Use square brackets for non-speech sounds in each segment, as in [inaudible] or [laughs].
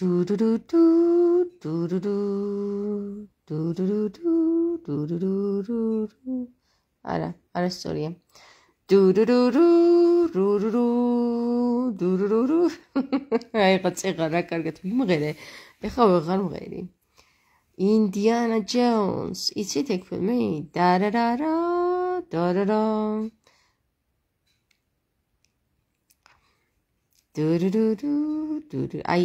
არა, არასწორია. აი, ყაცა რა კარგად მიმღერე. ეხა ვეღარ მღერი. Indiana Jones. იცით ეგ ფილმი? დარარარა, დარარა. დურუდუ დურუ აი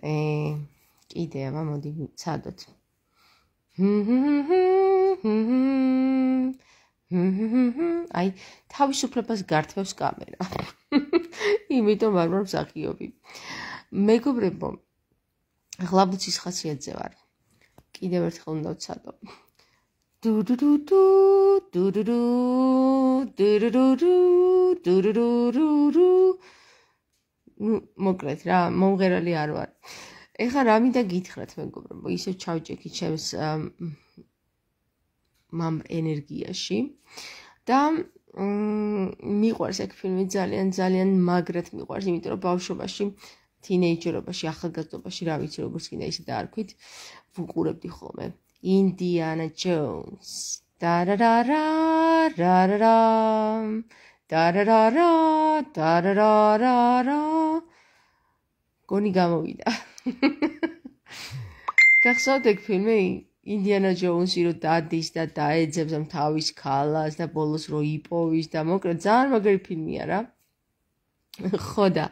ე კიდე ამა მოდი სადოთ აი თავისუფლებას გართმევს კამერა იმიტომ არ ვარ მსახიობი მეგობრებო ღლაბუცის ხასიათზე ვარ კიდევ ერთხელ უნდა ვცადო დუდუდუ დუდუდუ დუდუდუ დუდუდუ დუდუდუ მოკლედ რა, მომღერალი არ ვარ. ეხა რა მინდა გითხრათ მეგობრებო, ისე ჩავჭექი ჩემს მამ ენერგიაში და მიყვარს ეგ ფილმი ძალიან ძალიან მაგრად მიყვარს, იმიტომ რომ ბავშვობაში, თინეიჯერობაში, ახალგაზრდობაში, რა ვიცი, როგორც კიდე ისე დაარქვით, ვუყურებდი ხოლმე ინდიანა ჯონს. და რა რა რა რა რა რა დარარარა დარარარარა გონი გამოვიდა [laughs] გახსოვდეთ ფილმი ინდიანა ჯოუნსი რო დადის და დაეძებს ამ თავის ქალას და ბოლოს რო იპოვის და მოკლედ ძალიან მაგარი ფილმია რა ხო და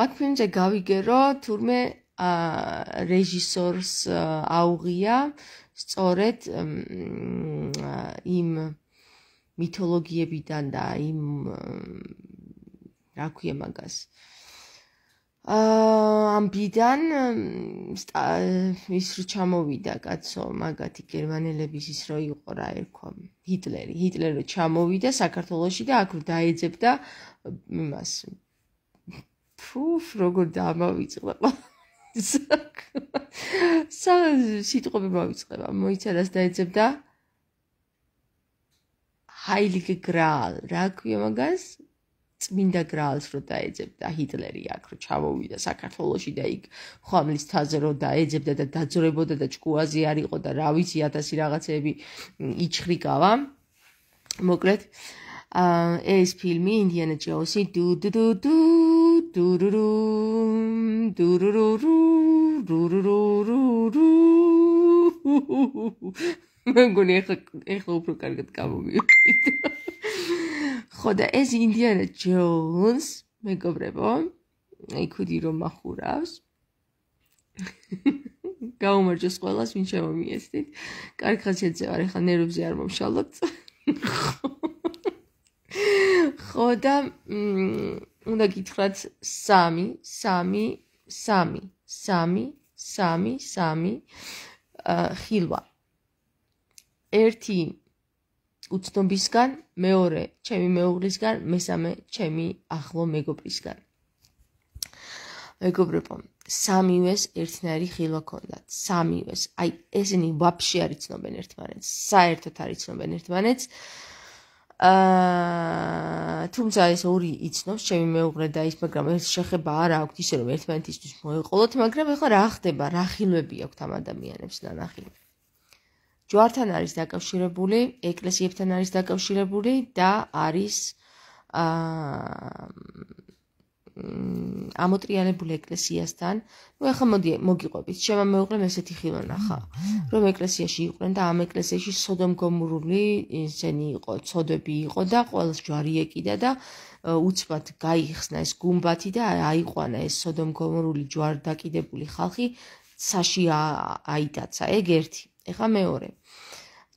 მაგ ფილმზე გავიგერო თურმე ა რეჟისორს აუღია სწორედ იმ მითოლოგიებიდან და იმ რა ქვია მაგას აა ამბიდან ის რო ჩამოვიდა კაცო მაგათი გერმანელების ის რო იყო რა ერქვა ჰიტლერი ჰიტლერი რო ჩამოვიდა საქართველოსში და აქ დაეძებდა იმას ფუფ როგორ დამავიწყდა სა სიტყვები მოიწყება მოიცადას დაეძებდა ჰაილიგე გრაალ რა ქვია მაგას წმინდა გრაალს რო დაეძებდა ჰიტლერი აქ რო ჩამოვიდა საქართველოსი და იქ ხომლის თაზე რო დაეძებდა და დაძრებოდა და ჭკუაზე არიყო და რა ვიცი ათასი რაღაცები იჩხრიკავა მოკლედ აა ეს ფილმი ინდიანა ჯოუსი დუ დუ დუ დუ დუ რუ რუ დუ რუ რუ რუ რუ რუ რუ მე მგონი ახლა ახლა უფრო კარგად გამომივიდით ხო და ეს ინდიანა ჯონს მეგობრებო იქვიდი რომ ახურავს გაუმარჯოს ყველას ვინ შემომიესდით კარგ ხაცეცევარ ახლა ნერვებზე არ მომშალოთ ხო და უნდა გითხრათ 3 3 3 3 3 3 3 ხილვა ერთი უცნობისგან, მეორე ჩემი მეუღლისგან, მესამე ჩემი ახლო მეგობრისგან. მეგობრებო, სამივეს ერთნაირი ხილვა ქონდათ. სამივეს, აი ესენი ვაფშე არ იცნობენ ერთმანეთს, საერთოდ არ იცნობენ ერთმანეთს. აა თუმცა ეს ორი იცნობს ჩემი მეუღლე და ის, მაგრამ ეს შეხება არ აქვს ისე რომ ერთმანეთისთვის მოეყოლოთ, მაგრამ ეხლა რა ხდება, რა ხილვები აქვს ამ ადამიანებს და ნახილვები. ჯვართან არის დაკავშირებული, ეკლესიებთან არის დაკავშირებული და არის აა ამოტრიალებული ეკლესიასთან. ნუ ახლა მოდი მოგიყვებით. შემამეუღლემ ესეთი ხილვა ნახა, რომ ეკლესიაში იყვნენ და ამ ეკლესიაში სოდომგომურული ისინი იყო, წოდები იყო და ყოველს ჯვარი ეკიდა და უცბად გაიხსნა ეს გუმბათი და აიყვანა ეს სოდომგომურული ჯვარდაკიდებული ხალხი საში აიდაცა. ეგ ერთი. ახლა მეორე.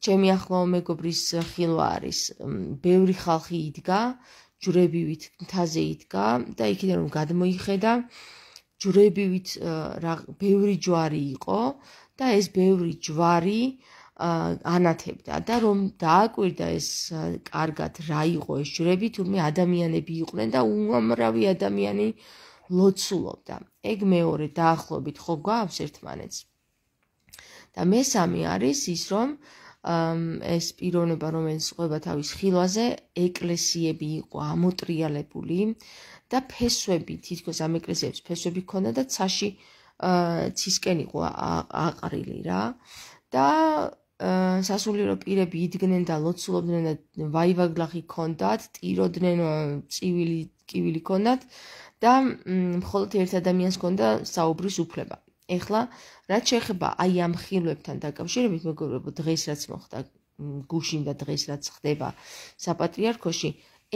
ჩემი ახლო მეგობრის ხილვა არის ბევრი ხალხი იდგა ჯურებივით თაზე იდგა და იქიდან რომ გადმოიხედა ჯურებივით ბევრი ჯვარი იყო და ეს ბევრი ჯვარი ანათებდა და რომ დააკვირდა ეს კარგად რა იყო ეს ჯურები თუმცა ადამიანები იყვნენ და უამრავი ადამიანი ლოცულობდა ეგ მეორე დაახლობით ხო გვაქვს ერთმანეთს და მესამე არის ის რომ ეს პიროვნება, რომელიც ყובה თავის ხილვაზე, ეკლესიები იყო ამოტრიალებული და ფესვები, თითქოს ამ ეკლესიებს ფესვები ქონდა და ცაში ცისკენ იყო აყრილი რა. და სასულიერო პირები იდგნენ და ლოცულობდნენ და ვაივაგლახი ქონდათ, ტიროდნენ წივილი კივილი ქონდათ და მხოლოდ ერთ ადამიანს ქონდა საუბრის უფლება. ეხლა რა შეიძლება აი ამ ხილვებთან დაკავშირებით მეგობრებო დღეს რაც მოხდა გუშინ და დღეს რაც ხდება საპატრიარქოში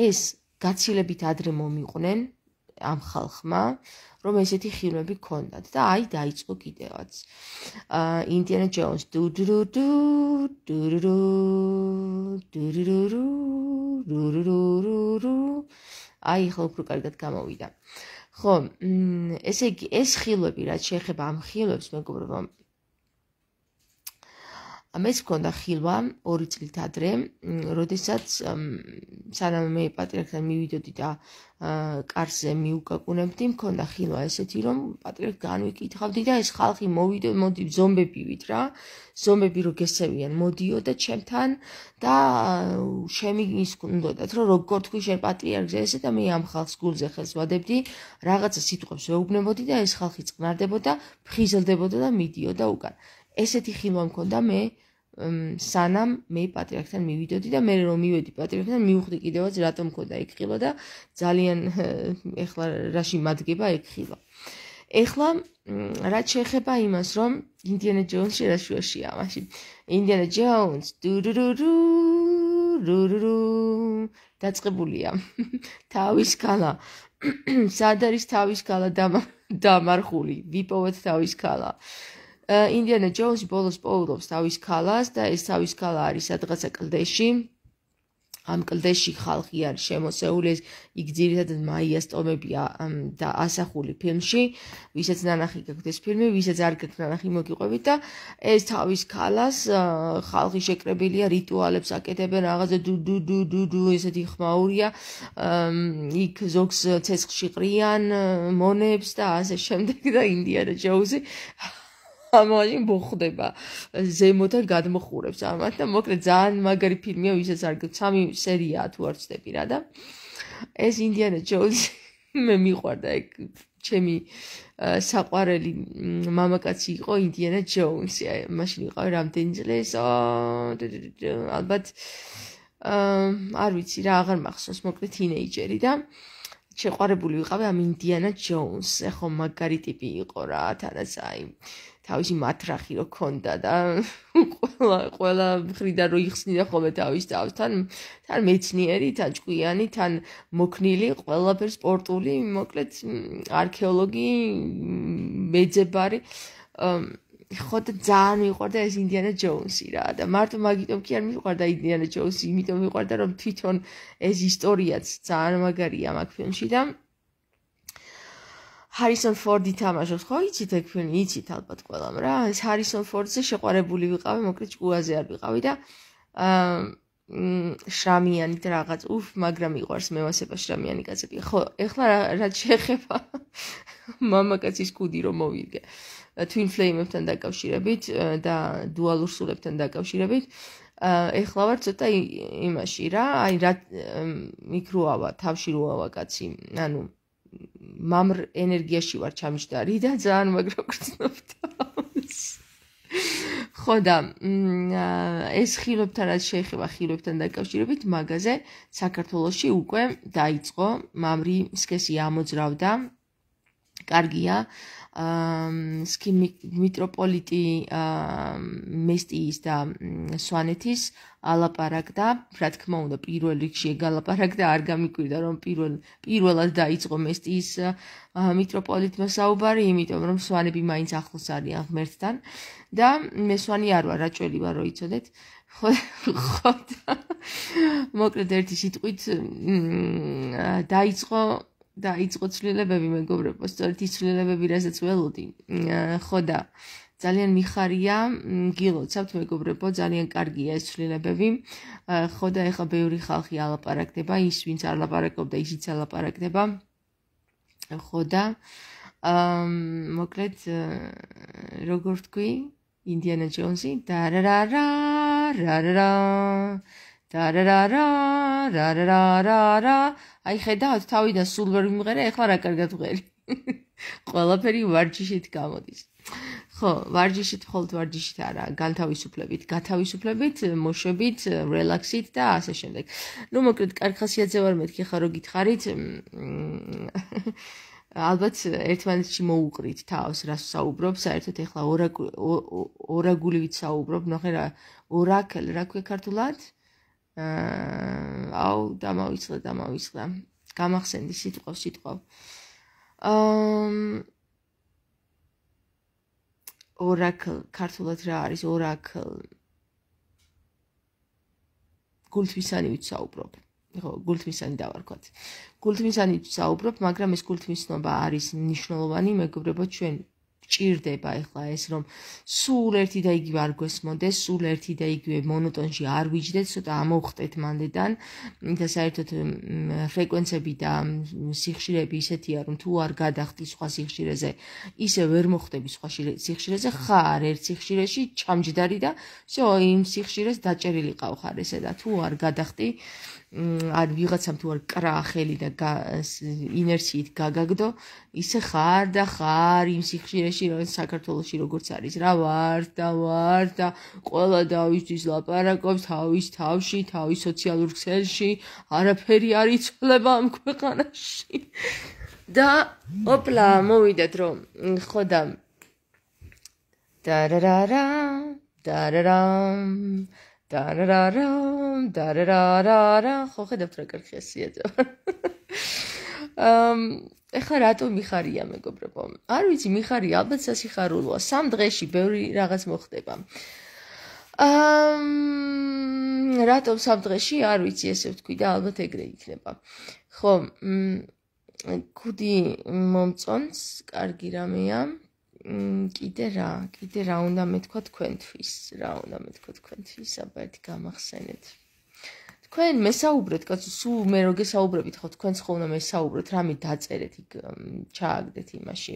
ეს გაცილებით ადრე მომიყვნენ ამ ხალხმა რომ ესეთი ხილვები ქონდათ და აი დაიწყო კიდევაც აა ინდიანა ჯონს დუდრუდუ დურრუ დურრუ დურრუ აი ხალხი უკარგად გამოვიდა ხო, მ ესე იგი, ეს ხილები, რაც შეეხება ამ ხილებს, მეგობრებო, ამას ქონდა ხილვა ორი წლით ადრე, როდესაც სანამ მე პატრიარქთან მივიდოდი და კარზე მიუკაკუნებდი, მქონდა ხილვა ესეთი, რომ პატრიარქს განვიკითხავდი და ეს ხალხი მოვიდო, მოდი ზომბები ვით რა. ზომბები რო გესევიან, მოდიო და ჩემთან და შემი ის გუნდოდათ, რომ როგორ თქვი შენ პატრიარქზე ესე და მე ამ ხალხს გულზე ხელს ვადებდი, რაღაცა სიტყვებს ვეუბნებოდი და ეს ხალხი წყნარდებოდა, ფხიზლდებოდა და მიდიოდა უკან. ესეთი ხილვა მქონდა მე სანამ მე პატრიარქთან მივიდოდი და მე რომ მივედი პატრიარქთან მივხვდი კიდევაც რატომ მქონდა ეგ ხილვა და ძალიან ეხლა რაში მადგება ეგ ხილვა ეხლა რაც შეეხება იმას რომ ინდიანა ჯოუნსში რა შუაშია მაშინ ინდიანა ჯოუნს დუდუდუ დუდუ დაწყებულია [laughs] თავის ქალა [clears throat] სად არის თავის ქალა დამარხული ვიპოვეთ თავის ქალა ინდიანა ჯოუნსი ბოლოს პოულობს თავის ქალას და ეს თავის ქალა არის სადღაცა კლდეში. ამ კლდეში ხალხი არის შემოსეული, იქ ძირითადად მაიას ტომები და ასახული ფილმში, ვისაც ნანახი გაქვთ ეს ფილმი, ვისაც არ გაქვთ ნანახი მოგიყვებით და ეს თავის ქალას ხალხი შეკრებილია რიტუალებს აკეთებენ, რაღაცა დუ-დუ-დუ-დუ ესეთი ხმაურია. იქ ზოგს ცესხში ყრიან მონებს და ასე შემდეგ და ინდიანა ჯოუზი ამაში მოხდება ზემოდან გადმოხურებს ამათ და მოკლედ ძალიან მაგარი ფილმია ვისაც არ გქვი სამი სერია თუ არ ვწდები რა და ეს ინდიანა ჯოუნსი [laughs] მე მიყვარდა ეგ ჩემი საყვარელი მამაკაცი იყო ინდიანა ჯოუნსი აი მაშინ იყავი რამდენი წლის ალბათ არ ვიცი რა აღარ მახსოვს მოკლედ თინეიჯერი და შეყვარებული ვიყავი ამ ინდიანა ჯონს. ეხო მაგარი ტიპი იყო რა, თანაც აი თავისი მათრახი რო ქონდა და ყველა ყველა ხრიდან რო იხსნია ხოლმე თავის თავს, თან თან მეცნიერი, თან ჭკვიანი, თან მოქნილი, ყველაფერ სპორტული, მოკლედ არქეოლოგი, მეძებარი. აა ხო და ძალიან მიყვარდა ეს ინდიანა ჯოუნსი რა და მარტო მაგიტომ კი არ მიყვარდა ინდიანა ჯოუნსი, იმიტომ მიყვარდა რომ თვითონ ეს ისტორიაც ძალიან მაგარია მაგ ფილმში და ჰარისონ ფორდი თამაშობს, ხო იცით ეგ ფილმი, იცით ალბათ ყველამ რა. ეს ჰარისონ ფორდზე შეყვარებული ვიყავი, მოკლედ ჯგუაზე არ ვიყავი და აა შრამიანი და რაღაც, უფ, მაგრამ იყვარს მე ვასება შრამიანი კაცები. ხო, ეხლა რა შეეხება მამაკაცის კუდი რომ მოვიდგე. აა twin flame-ებთან დაკავშირებით და dual-ურ სულებთან დაკავშირებით. აა ეხლა ვარ ცოტა იმაში რა, აი რა მიკროავა, თავში როავა კაცი, ანუ мамр энергияში ვარ ჩამჭდარი და ძალიან მაგრო გწნობ თავს. ხო და ეს ხილებთან რაც შეიძლება ხილებთან დაკავშირებით მაгазиზე საქართველოსში უკვე დაიწყო, мамრი სქესი ამოძრავდა. კარგია, სკი მიტროპოლიტი მესტიის და სვანეთის ალაპარაკდა, რა თქმა უნდა, პირველ რიგში ეგალაპარაკდა, არ გამიკვირდა რომ პირველ პირველად დაიწყო მესტიის მიტროპოლიტმა საუბარი, იმიტომ რომ სვანები მაინც ახლოს არიან ღმერთთან და მე სვანი არ ვარ, რაჭველი ვარ, როიცოდეთ. მოკლედ ერთი სიტყვით დაიწყო და იყო ცვლილებები მეგობრებო, სწორედ ის ცვლილებები, რასაც ველოდი. Mm. ხო და ძალიან მიხარია, გილოცავთ მეგობრებო, ძალიან კარგია ეს ცვლილებები. ხო და ეხა ბევრი ხალხი ალაპარაკდება, ის ვინც არ ლაპარაკობდა, ისიც ალაპარაკდება. ხო და აა მოკლედ როგორ თქვი, ინდიანა ჯონსი, და რა რა რა რა რა რა დარარარა დარარარარა აი ხედავთ თავიდან სულ ვერ ვიმღერე ეხლა რა კარგად ვღერი [laughs] ყველაფერი ვარჯიშით გამოდის ხო ვარჯიშით ხოლმე ვარჯიშით არა განთავისუფლებით განთავისუფლებით მოშვებით რელაქსით და ასე შემდეგ ну მოკლედ კარხასიაძე ვარ მეთქი ხა რო გითხარით ალბათ ერთმანეთში მოუყრით თავს რას საუბრობ საერთოდ ეხლა ორაგული ვიცაუბრობ ნახე რა ორაკლ რა ქვია ქართულად აა აუ დამავიწყდა დამავიწყდა გამახსენდი სიტყვა სიტყვა ამ ორაკლ ქართულად რა არის ორაკლ გულთვისანი ვიცაუბრობ ხო გულთვისანი დავარქვათ გულთვისანი ვიცაუბრობ მაგრამ ეს გულთვისნობა არის მნიშვნელოვანი მეგობრებო ჩვენ ჭირდება ახლა ეს რომ სულ ერთი და იგივე არ გესმოდეს, სულ ერთი და იგივე მონოტონში არ ვიჯდეთ, ცოტა ამოხტეთ მანდიდან. და საერთოდ ფრეკვენციები და სიხშირეები ისეთია, რომ თუ არ გადახდი სხვა სიხშირეზე, ისე ვერ მოხდები სხვა სიხშირეზე, ხარ ერთ სიხშირეში ჩამჯდარი და всё, იმ სიხშირეს დაჭერილიყავ ხარ ესე და თუ არ გადახდი, ან ვიღაცამ თუ არ კრა ხელი და ინერციით გაგაგდო, ისე ხარ და ხარ იმ სიხშირეში, რომ საქართველოსი როგორც არის, რა ვარ და ვარ და ყველა დავისთვის ლაპარაკობს თავის თავში, თავის სოციალურ ქსელში, არაფერი არ იცლება ამ ქვეყანაში. და ოპლა, მოვიდეთ რომ ხოდა და რა რა და რა რა დარარა დარარარა ხო ხედავთ რა კარგი ხასიათია ამ ეხლა რატო მიხარია მეგობრებო არ ვიცი მიხარია ალბათ სასიხარულოა სამ დღეში ბევრი რაღაც მოხდება ამ რატო სამ დღეში არ ვიცი ესე ვთქვი და ალბათ ეგრე იქნება ხო მ კუდი მომწონს კარგი რამეა კიდე რა, კიდე რა უნდა მეთქვა თქვენთვის, რა უნდა მეთქვა თქვენთვის, აბა ერთი გამახსენეთ. თქვენ მესაუბრეთ, კაცო, სულ მე როგე საუბრებით ხო თქვენს ხო უნდა მესაუბროთ, რამე დაწერეთ იქ ჩააგდეთ იმაში.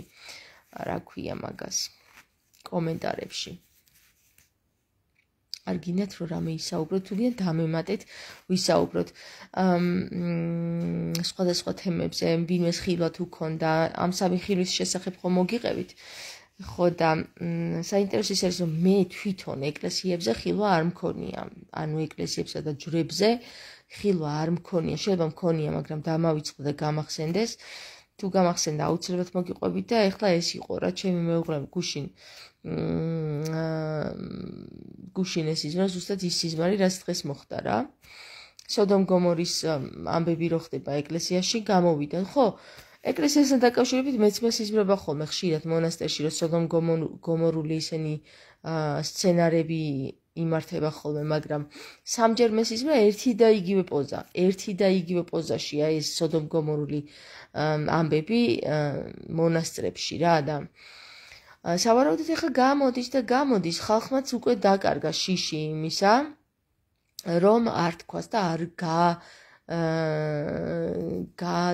რა ქვია მაგას? კომენტარებში. არ გინათ რომ რამე ისაუბროთ, თუ გინათ დამემატეთ, ვისაუბროთ. აა სხვადასხვა თემებზე, ვინმე ხილვა თუ ქონდა, ამ სამი ხილვის შესახებ ხომ მოგიყევით? აა ხო და საინტერესო ის არის რომ მე თვითონ ეკლესიებზე ხილვა არ მქონია ანუ ეკლესიებსა და ჯვრებზე ხილვა არ მქონია შეიძლება მქონია მაგრამ დამავიწყდა და გამახსენდეს თუ გამახსენდა აუცილებლად მოგიყვებით და ეხლა ეს იყო რა ჩემი მეუღლე გუშინ მ გუშინ ეს ის რა ზუსტად ის სიზმარი რაც დღეს მოხდა რა სოდომ გომორის ამბები რო ხდება ეკლესიაში გამოვიდნენ ხო ეკლესიასთან დაკავშირებით მეც მას ისმრება ხოლმე ხშირად მონასტერში რომ სოდომ გომორული ისენი სცენარები იმართება ხოლმე, მაგრამ სამჯერ მას ისმრა ერთი და იგივე პოზა, ერთი და იგივე პოზაშია ეს სოდომ გომორული ამბები მონასტრებში რა და სავარაუდოდ ეხა გამოდის და გამოდის ხალხმაც უკვე დაკარგა შიში იმისა რომ არ თქვას და არ გა აა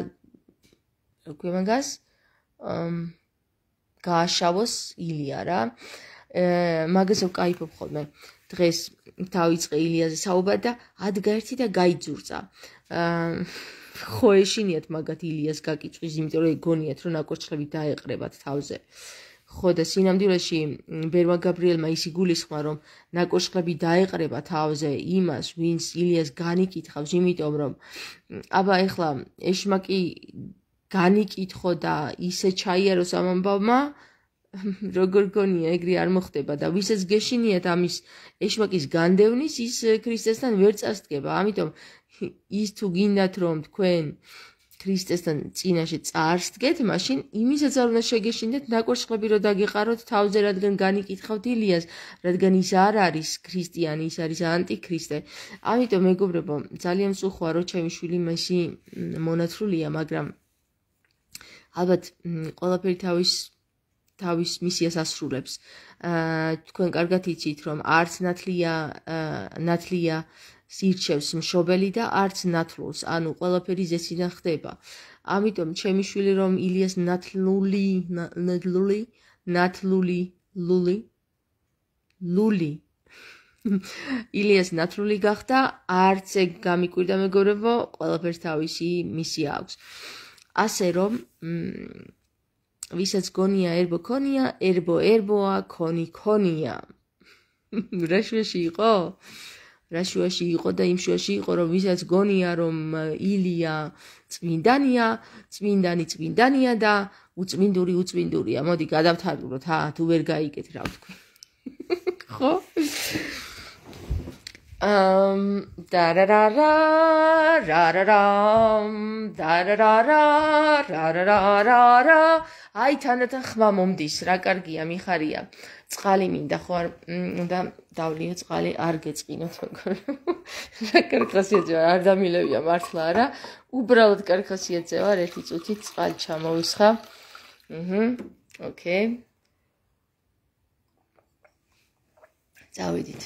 გვიმაგას ამ გააშავოს ილია რა. ა მაგასაც кайფობ ხოლმე. დღეს დაიწყე ილიაზე საუბარი და ადგაერთი და გაიძურცა. ა ხო ეშინიათ მაგათ ილიას გაკიწვის, იმიტომ რომ ეგონიათ რომ ნაკურჩლები დაეყრებათ თავზე. ხო და სინამდვილეში ბერვა გაბრიელმა ისი გულისხმა რომ ნაკურჩლები დაეყრება თავზე იმას, ვინც ილიას განიკითხავს, იმიტომ რომ აბა ეხლა ეშმაკი განიკითხო და ისე ჩაიაროს ამ ამბავმა [laughs] როგორ გონია ეგრე არ მოხდება და ვისაც გეშინიათ ამის ეშმაკის განდევნის ის ქრისტესთან ვერ წასდგება ამიტომ ის თუ გინდათ რომ თქვენ ქრისტესთან წინაშე წარსდგეთ მაშინ იმისაც არ უნდა შეგეშინდეთ ნაკურშხლები რომ დაგიყაროთ თავზე რადგან განიკითხავთ ილიას რადგან ის არ არის ქრისტიანი ის არის ანტიქრისტე ამიტომ მეგობრებო ძალიან სულ ხوارო ჩემი შვილი მაშინ მონათრულია მაგრამ ალბათ ყველაფერი თავის თავის მისიას ასრულებს. აა თქვენ კარგად იცით, რომ არც ნათლია ნათლია სირჩევს მშობელი და არც ნათლოს, ანუ ყველაფერი ზესიდან ხდება. ამიტომ ჩემი შვილი რომ ილიას ნათლული ნათლული ნათლული ლული ლული [laughs] ილიას ნათლული გახდა, არც ეგ გამიკვირდა მეგობრებო, ყველაფერს თავისი მისია აქვს. აა ასე რომ ვისაც გონია ერბო ქონია, ერბო ერბოა, ქონი ქონია. [laughs] რაშუაში იყო? რაშუაში იყო და იმ შუაში იყო რომ ვისაც გონია რომ ილია წმინდანია, წმინდანი წმინდანია და უწმინდური უწმინდურია. მოდი გადავთარგმნოთ, ა თუ ვერ გაიგეთ რა ვთქვი. [laughs] ხო? um da da da da da da da da da da da da da da da da აი თანდათან ხმა მომდის რა კარგია მიხარია წყალი მინდა ხო არ უნდა დავლიო წყალი არ გეწყინოთ მაგრამ რა კარხასიაც ვარ არ დამილევია მართლა არა უბრალოდ კარხასიაც ვარ ერთი წუთი წყალი ჩამოვისხა აჰა ოკეი წავედით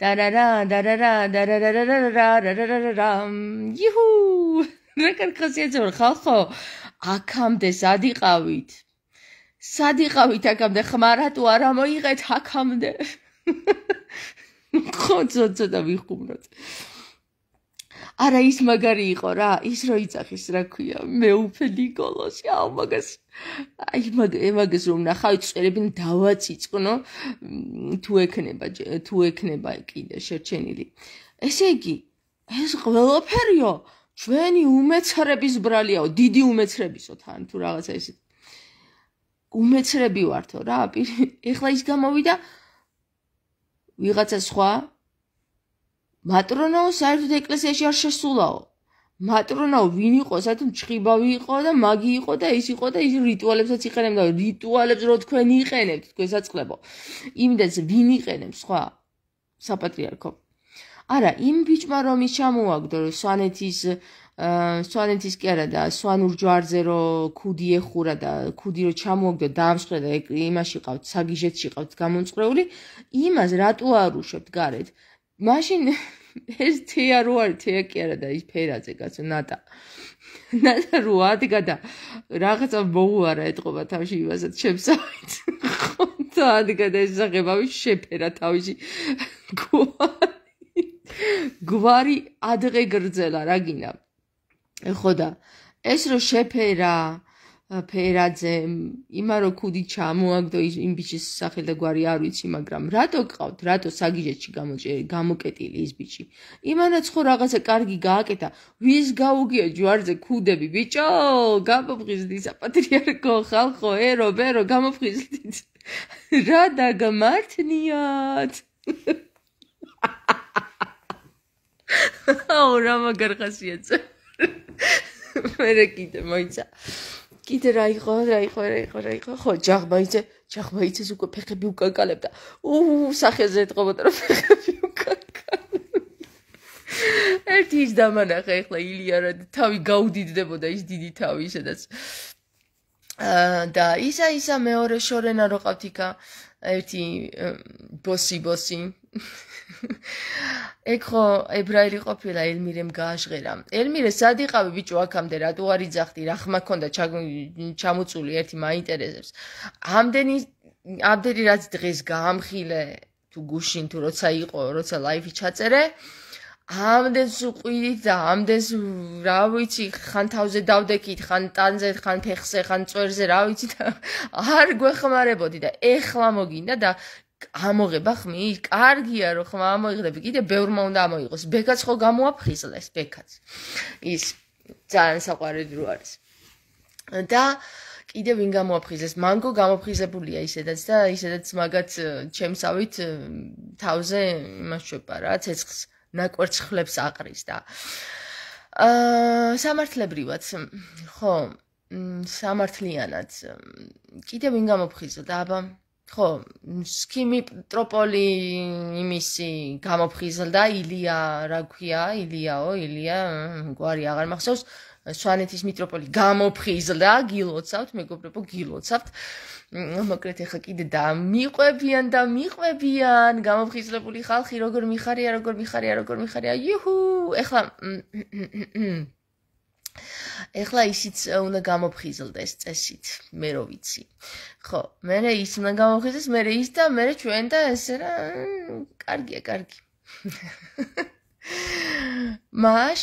დარარა დარარა დარარარარარარარარარა იჰუ რეკარ კრესიაცო ხალხო აქამდე სადიყავით სადიყავით აქამდე ხმარატო არ მოიღეთ აქამდე [laughs] ხო ცო ცო და ვიხუმროთ არა ის მაგარი იყო რა ის რო იცახის რა ქვია მეუფე ნიკოლოზი აუ მაგას აი მაგ ემაგეს რომ ნახავ წერებინ დავაციწკნო თუ ექნება თუ ექნება კიდე შერჩენილი ესე იგი ეს ყველაფერიო ჩვენი უმეცრების ბრალიაო დიდი უმეცრებისო თან თუ რაღაცა ისე უმეცრები ვართო რა ეხლა ის გამოვიდა ვიღაცა სხვა მატრონო საერთოდ ეკლესიაში არ შესულაო მატრონა ვინ იყო სათუ ჭხიბავი იყო და მაგი იყო და ის იყო და ის რიტუალებსაც იყენებდა რიტუალებს რო თქვენ იყენებთ თქვენ საწყლებო იმდენს ვინ იყენებს სხვა საპატრიარქო არა იმ ბიჭმა რომ ის ჩამოაგდო რომ სვანეთის სვანეთის კი არა და სვანურ ჯვარზე რომ ქუდი ეხურა და ქუდი რომ ჩამოაგდო დაამშრე და იმაში ყავთ საგიჟეთში ყავთ გამონწრეული იმას რატო არ უშვებთ გარეთ მაშინ ეს თია რო არის თია კი არა და ის ფერაზე კაცო ნატა ნატა რო ადგა და რაღაცა მოუარა ეთყობა თავში იმასაც შემსავით ხოთა ადგა და ეს ზღებავი შეფერა თავში გვარი გვარი ადღე გრძელა რა გინდა ხო და ეს რო შეფერა ფერაძე იმა რო ქუდი ჩამოაგდო იმ ბიჭის სახელ და გვარი არ ვიცი მაგრამ რატო ყავთ რატო საგიჟეთში გამოკეტილი ის ბიჭი იმანაც ხო რაღაცა კარგი გააკეთა ვის გაუგია ჯვარზე ქუდები ბიჭო გამოფხიზდი საპატრიარქო ხალხო ერო ბერო გამოფხიზდი რა დაგმართნიათ აუ რა მაგარ ხასიათ მე რა კიდე მოიცა კიდე რა იყო, რა იყო, რა იყო, რა იყო. ხო, ჯაღბაიძე, ჯაღბაიძე უკვე ფეხები უკაკალებდა. უუ, სახეზე ეთყობოდა რომ ფეხები უკაკალებდა. ერთი ის დამანახა ეხლა ილია რა თავი გაუდიდდებოდა ის დიდი თავი, სადაც აა და ისა ისა მეორე შორენა რო ყავთ იქა. აა ერთი ბოსი ბოსი ეგო ებრაელი ყოფილა ელმირემ გააშღერა ელმირე სად იყავი ბიჭო აქამდე რატო არ იძახდი რა ხმა ქონდა ჩამოწული ერთი მაინტერესებს ამდენი ამდენი რაც დღეს გაამხილე თუ გუშინ თუ როცა იყო როცა ლაიფი ჩაწერე ამდენს უყვირით და ამდენს რა ვიცი ხან თავზე დავდექით ხან ტანზე ხან ფეხზე ხან წვერზე რა ვიცი და არ გვეხმარებოდი და ეხლა მოგინდა და ამოღება ხმი კარგია რომ ხმა ამოიღდები კიდე ბევრმა უნდა ამოიღოს ბექაც ხო გამოაფხიზლეს ბექაც ის ძალიან საყვარელი დრო არის და კიდე ვინ გამოაფხიზეს მანგო გამოფხიზებულია ისედაც და ისედაც მაგაც ჩემსავით თავზე იმას შეპარა ცეცხს ნაკვერცხლებს აყრის და აა სამართლებრივად ხო სამართლიანად კიდევ ვინ გამოფხიზდა აბა ხო სქიმი პტროპოლი იმისი გამოფხიზლდა ილია რა ქვია ილიაო ილია გვარი აღარ მახსოვს აა სვანეთის მიტროპოლი გამოფხიზლდა, გილოცავთ, მეგობრებო, გილოცავთ. მოკლედ ეხა კიდე და მიყვებიან და მიყვებიან გამოფხიზლებული ხალხი, როგორ მიხარია, როგორ მიხარია, როგორ მიხარია. იუჰუ! ეხლა ეხლა ისიც э, უნდა გამოფხიზლდეს წესით, მე რო ვიცი. ხო, მე რე ის უნდა გამოხიზლდეს, მე რე ის და მე რე ჩვენ და ესე რა, კარგია, კარგი. [laughs] მაშ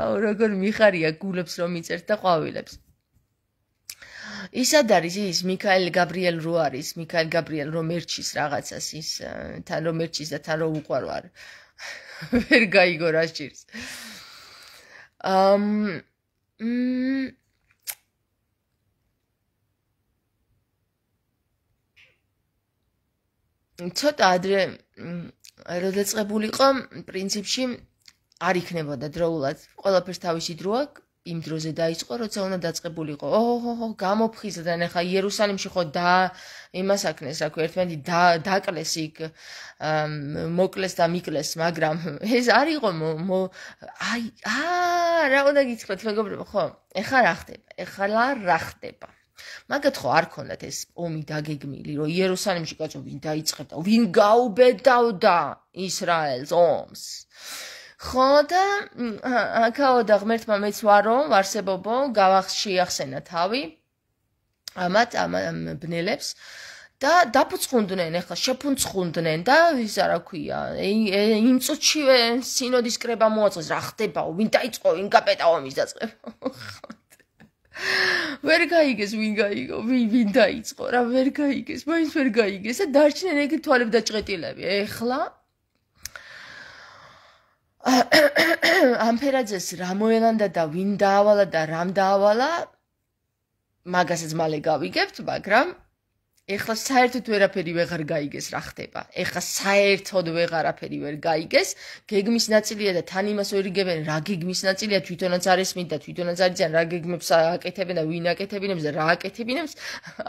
აუ როგორ მიხარია გულებს რომ იწერთ და ყვავილებს ის ადარის ის მიქაელ გაბრიელ რო არის მიქაელ გაბრიელ რომ ერჩის რაღაცას ის თან რომ ერჩის და თან რომ უყვარო არ [laughs] ვერ გაიგო რა სჭირს ამ ცოტა ადრე როდესაც წებული იყო პრინციპში არ იქნებოდა დროულად. ყველაფერს თავისი დროა იმ დროზე დაიწყო, როცა უნდა დაწყებულიყო. ოჰო, გამოფხიზდა ნახა იერუსალიმში ხო და იმას აკნეს, რა ქვია, ერთმანეთი დააკლეს იქ მოკლეს და მიკლეს, მაგრამ ეს არ იყო აი აა რა უნდა გითხრათ, მეგობრებო, ხო? ეხლა რა ხდება? ეხლა რა ხდება? მაგათ ხო არ ქონდათ ეს ომი დაგეგმილი, რომ იერუსალიმში კაცო ვინ დაიწყებდა, ვინ გაუბედავდა ისრაელს ომს? ხო და აკაო და ღმერთმა მეც ვარო, ვარსებობო, გავახშიახსენა თავი ამათ ამ ბნელებს და დაფუცხუნდნენ, ახლა შეფუნცხუნდნენ და ის რა ქვია, იმ წუთშივე სინოდის კრება მოაწეს, რა ხდებაო, ვინ დაიწყო, ვინ კაპეტაო მის დაწყებო. [laughs] ვერ გაიგეს ვინ გაიგო, ვინ დაიწყო, რა ვერ გაიგეს, მაინც ვერ გაიგეს და დარჩნენ ეგეთ თვალებ დაჭრეტილები. ეხლა ამფერაძეს რა მოელანდა და ვინ დაავალა და რამ დაავალა მაგასაც მალე გავიგებთ, მაგრამ ეხლა საერთოდ ვერაფერი ვეღარ გაიგეს რა ხდება. ეხლა საერთოდ ვეღარაფერი ვერ გაიგეს. გეგმის ნაწილია და თან იმას ვერიგებენ რა გეგმის ნაწილია, თვითონაც არ ისმით და თვითონაც არ ძიან რა გეგმებს აკეთებენ და ვინ აკეთებინებს და რა აკეთებინებს.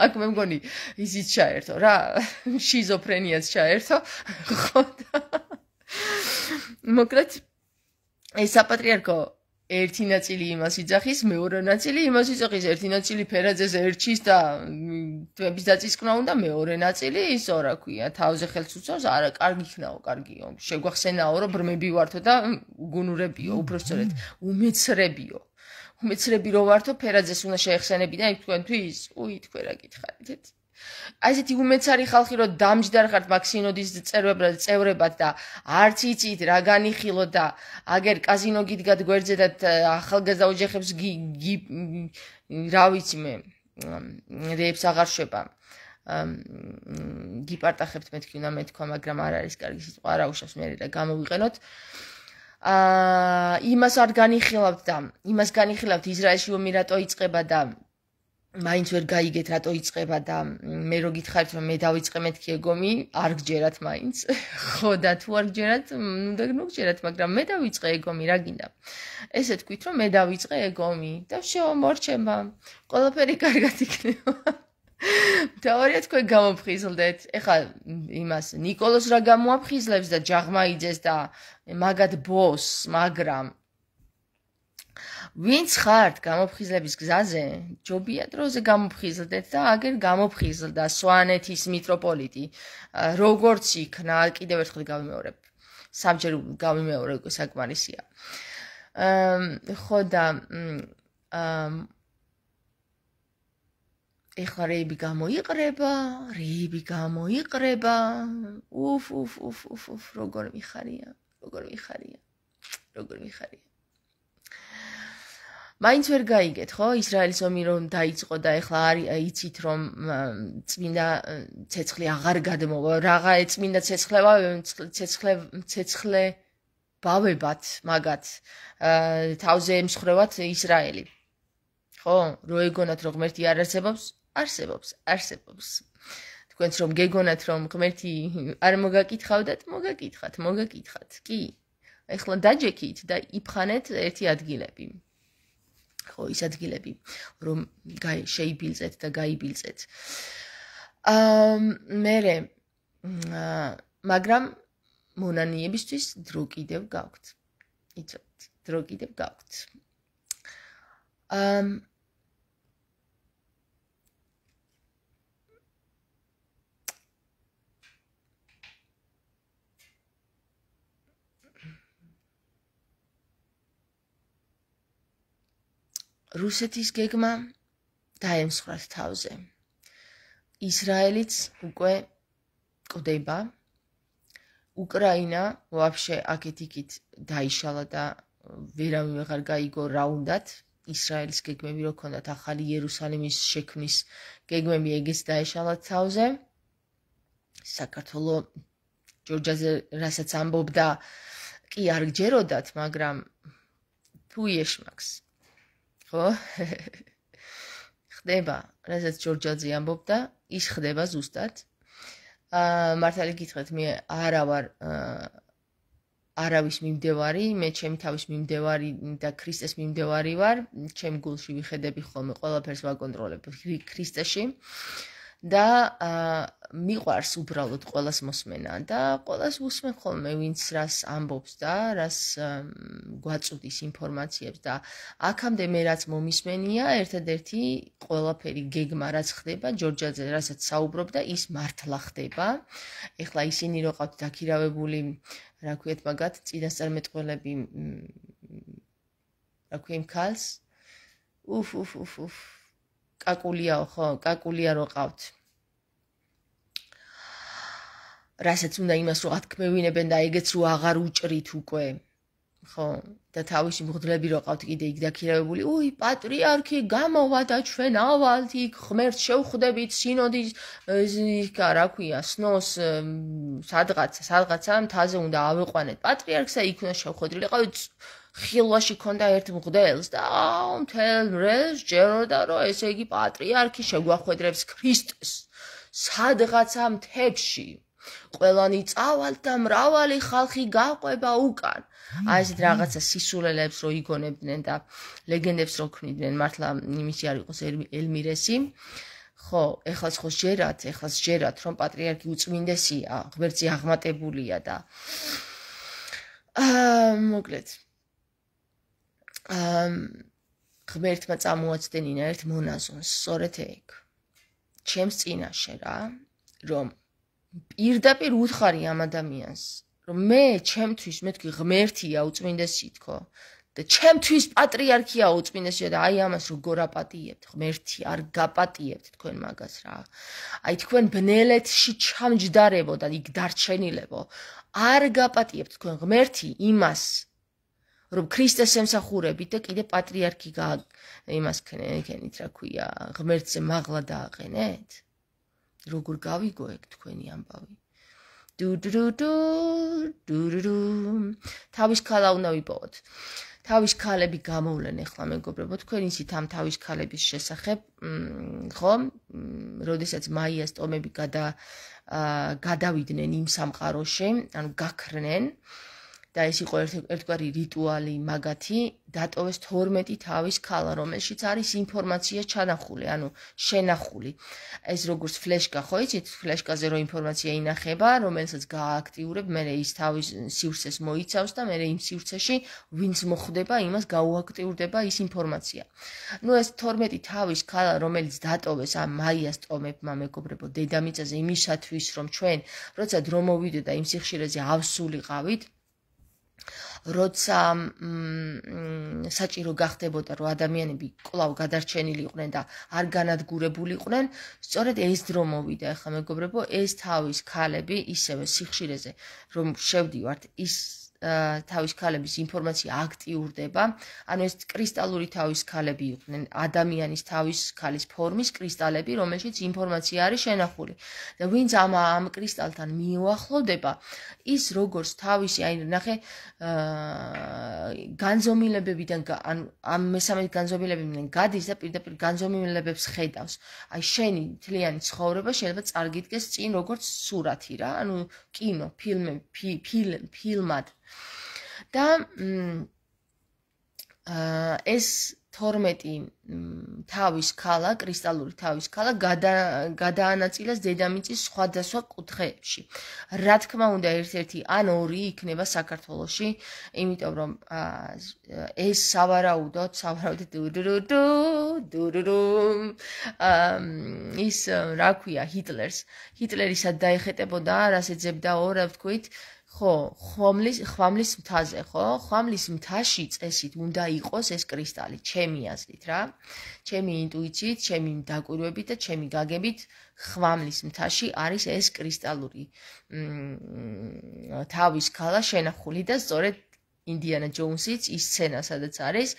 აქ მე მგონი ისიც ჩაერთო რა. [laughs] შიზოფრენიას ჩაერთო. [laughs] ხოდა მოკლედ ეს საპატრიარქო ერთი ნაწილი იმას იძახის, მეორე ნაწილი იმას იძახის, ერთი ნაწილი ფერაძეს ერჩის და თვების დაწისკნა უნდა, მეორე ნაწილი ისო რა ქვია, თავზე ხელს უწევს, არა, კარგი ხნაო, კარგიო, შეგვახსენაო, რომ ბრმები ვართო და უგუნურებიო, უბრალოდ უმეცრებიო. უმეცრები რო ვართო, ფერაძეს უნდა შეეხსენები და იქ თქვენთვის უითქვე რა გითხარით. ასეთი უმეცარი ხალხი რომ დამჯდარ ხართ მაქსინოდის წერვებად წევრებად და არც იცით რა განიხილოთ და აგერ კაზინო გიდგათ გვერდზე და ახალგაზრდა ოჯახებს გი რა ვიცი მე რეებს აღარ შვება გიპარტახებთ მეთქი უნდა მეთქვა მაგრამ არ არის კარგი სიტყვა რა უშავს მე და გამოვიყენოთ აა იმას არ განიხილავთ და იმას განიხილავთ ისრაელში რომ ირატო იწება და მაინც ვერ გაიგეთ რატო იწება და მე რო გითხარით რომ მე დავიწყე მეთქი ეგომი არ გჯერათ მაინც [laughs] ხო და თუ არ გჯერათ ნუ და ნუ გჯერათ მაგრამ მე დავიწყე ეგომი რა გინდა ესე თქვით რომ მე დავიწყე ეგომი და შევამორჩება ყველაფერი კარგად იქნება [laughs] თეორია თქვენ გამოფხიზლდეთ ეხა იმას ნიკოლოს რა გამოაფხიზლებს და ჯაღმაიძეს და მაგად ბოს მაგრამ ვინც ხართ გამოფხიზლების გზაზე, ჯობია დროზე გამოფხიზლდეთ და აგერ გამოფხიზლდა სვანეთის მიტროპოლიტი. როგორც იქნა, კიდევ ერთხელ გავიმეორებ. სამჯერ გავიმეორე საკმარისია. აა ხო და აა ეხლა რეები გამოიყრება, რეები გამოიყრება. უფ უფ უფ უფ როგორ მიხარია, როგორ მიხარია. როგორ მიხარია. მაინც ვერ გაიგეთ, ხო, ისრაელის ომი რომ დაიწყო და ეხლა არიიცით რომ წმინდა ცეცხლი აღარ გადმოვა, რაღა ეწმინდა ცეცხლევა, ცეცხლე ცეცხლე ბავებად, მაგათ თავზე ემსხრევათ ისრაელი. ხო, რო ეგონათ რომ ღმერთი არ არსებობს, არსებობს, არსებობს. თქვენც რომ გეგონათ რომ ღმერთი არ მოგაკითხავდათ, მოგაკითხათ, მოგაკითხათ. კი. ეხლა დაჯექით და იფხანეთ ერთი ადგილები. ხო ის ადგილები რომ შეიბილწეთ და გაიბილწეთ აა მერე მაგრამ მონანიებისთვის დრო კიდევ გაქვთ იცოდეთ დრო კიდევ გაქვთ აა რუსეთის გეგმა დაემსხვრა თავზე. ისრაელიც უკვე კვდება. უკრაინა ვაფშე აკეთიკით დაიშალა და ვერავი აღარ გაიგო რა უნდათ. ისრაელის გეგმები რო ქონდათ ახალი იერუსალიმის შექმნის გეგმები ეგეც დაიშალა თავზე. საქართველოს ჯორჯაზე რასაც ამბობდა კი არ გჯეროდათ, მაგრამ თუ ეშმაკს ხო? ხდება, რასაც ჯორჯაძე ამბობდა, ის ხდება ზუსტად. აა მართალი გითხრათ, მე არა ვარ აა არავის მიმდევარი, მე ჩემი თავის მიმდევარი და ქრისტეს მიმდევარი ვარ. ჩემ გულში ვიხედები ხოლმე ყველაფერს ვაკონტროლებ ქრისტეში. აა და მიყვარს უბრალოდ ყოველს მოსმენა და ყოველს უსმენ ხოლმე ვინც რას ამბობს და რას გვაწვდის ინფორმაციებს და აქამდე მე რაც მომისმენია ერთადერთი ყველაფერი გეგმა რაც ხდება ჯორჯაძე რასაც საუბრობ და ის მართლა ხდება ეხლა ისინი როყავთ დაქირავებული რა ქვიათ მაგათ წინასწარმეტყველები რა ქვია იმ ქალს უფ უფ უფ უფ კაკულიაო ხო კაკულია რო ყავთ რასაც უნდა იმას რო ათქმევინებენ და ეგეც რო აღარ უჭრით უკვე ხო და თავისი მღდლები რო ყავთ კიდე იქ დაქირავებული უი პატრიარქი გამოვა და ჩვენ ავალთ იქ ღმერთ შევხვდებით სინოდის ისა რა ქვია სნოს სადღაც სადღაცა მთაზე უნდა ავიყვანეთ პატრიარქსა იქ უნდა შევხვდრილიყავით ხილვაში ქონდა ერთ მღდელს და მთელ რელს ჯეროდა რომ ესე იგი პატრიარქი შეგვახვედრებს ქრისტეს სადღაცა მთებში ყველანი წავალ და მრავალი ხალხი გაყვება უკან აი ეს რაღაცა სისულელებს რო იგონებდნენ და ლეგენდებს რო ქმნიდნენ მართლა იმისი არ იყოს ელმირესი ხო, ეხლაც ხო ჯერათ, ეხლაც ჯერათ, რომ პატრიარქი უწმინდესია, ღმერთი აღმატებულია და აა, მოკლედ, ამ ღმერთმა წამოაცდენინა ერთ მონაზონს, სწორედ ეგ. ჩემს წინაშე რა, რომ პირდაპირ უთხარი ამ ადამიანს, რომ მე ჩემთვის მეთქი ღმერთია უწმინდესი თქო და ჩემთვის პატრიარქია უწმინდესია და აი ამას როგორ აპატიებთ ღმერთი არ გაპატიებთ თქვენ მაგას რა. აი თქვენ ბნელეთში ჩამჯდარებო და იქ დარჩენილებო. არ გაპატიებთ თქვენ ღმერთი იმას რომ ქრისტეს შემსახურებით და კიდე პატრიარქი გა იმას ქენით რა ქვია ღმერთზე მაღლა დააყენეთ როგორ გავიგო ეგ თქვენი ამბავი დუდუდუ დუდუ თავის ქალა უნდა ვიპოვოთ თავის ქალები გამოვლენ ახლა მეგობრებო თქვენ ისით ამ თავის ქალების შესახებ ხო როდესაც მაიას ტომები გადა გადავიდნენ იმ სამყაროში ანუ გაქრნენ და ეს იყო ერთგვარი რიტუალი მაგათი დატოვეს 12 თავის ქალა რომელშიც არის ინფორმაცია ჩანახული ანუ შენახული ეს როგორც ფლეშკა ხო იცით ფლეშკაზე რო ინფორმაცია ინახება რომელსაც გააქტიურებ მე ის თავის სივრცეს მოიცავს და მე იმ სივრცეში ვინც მოხდება იმას გააქტიურდება ის ინფორმაცია ну ეს 12 თავის ქალა რომელიც დატოვეს ამ მაიას ტომებმა მეგობრებო დედამიწაზე იმისათვის რომ ჩვენ როცა დრო მოვიდე და იმ სიხშირეზე ავსულიყავით როცა საჭირო გახდებოდა რომ ადამიანები კლავ გადარჩენილი იყვნენ და არ განადგურებული იყვნენ, სწორედ ეს დრო მოვიდა, ახლა მეგობრებო, ეს თავის ქალები ისევე სიხშირეზე რომ შევდივართ ის თავის ქალების ინფორმაცია აქტიურდება. ანუ ეს კრისტალური თავის ქალები იყვნენ ადამიანის თავის ქალის ფორმის კრისტალები, რომელშიც ინფორმაცია არის შენახული. და ვინც ამ ამ კრისტალთან მიუახლოვდება, ის როგორც თავისი, აი ნახე, აა განზომილებებიდან ან ამ მესამე განზომილებებიდან გადის და პირდაპირ განზომილებებს ხედავს. აი შენი თლიანი ცხოვრება შეიძლება წარგიდგეს წინ როგორც სურათი რა, ანუ კინო, ფილმი, ფილმი, ფილმად და ეს 12 თავის ქალა, კრისტალური თავის ქალა გადა გადაანაწილეს დედამიწის სხვადასხვა კუთხეებში. რა თქმა უნდა, ერთ-ერთი ან ორი იქნება საქართველოში, იმიტომ რომ ეს სავარაუდოდ, სავარაუდოდ დურუდუ, დურუდუ. ის რა ქვია, ჰიტლერს. ჰიტლერისად დაეხეტებოდა, რასაც ებდა ორ, თქვით, აა ხო, ხვამლის ხვამლის მთაზე, ხო? ხვამლის მთაში წესით უნდა იყოს ეს კრისტალი, ჩემი აზრით რა. ჩემი ინტუიციით, ჩემი დაკვირვებით და ჩემი გაგებით ხვამლის მთაში არის ეს კრისტალური მ თავის ქალა შენახული და სწორედ ინდიანა ჯოუნსიც ის სცენა სადაც არის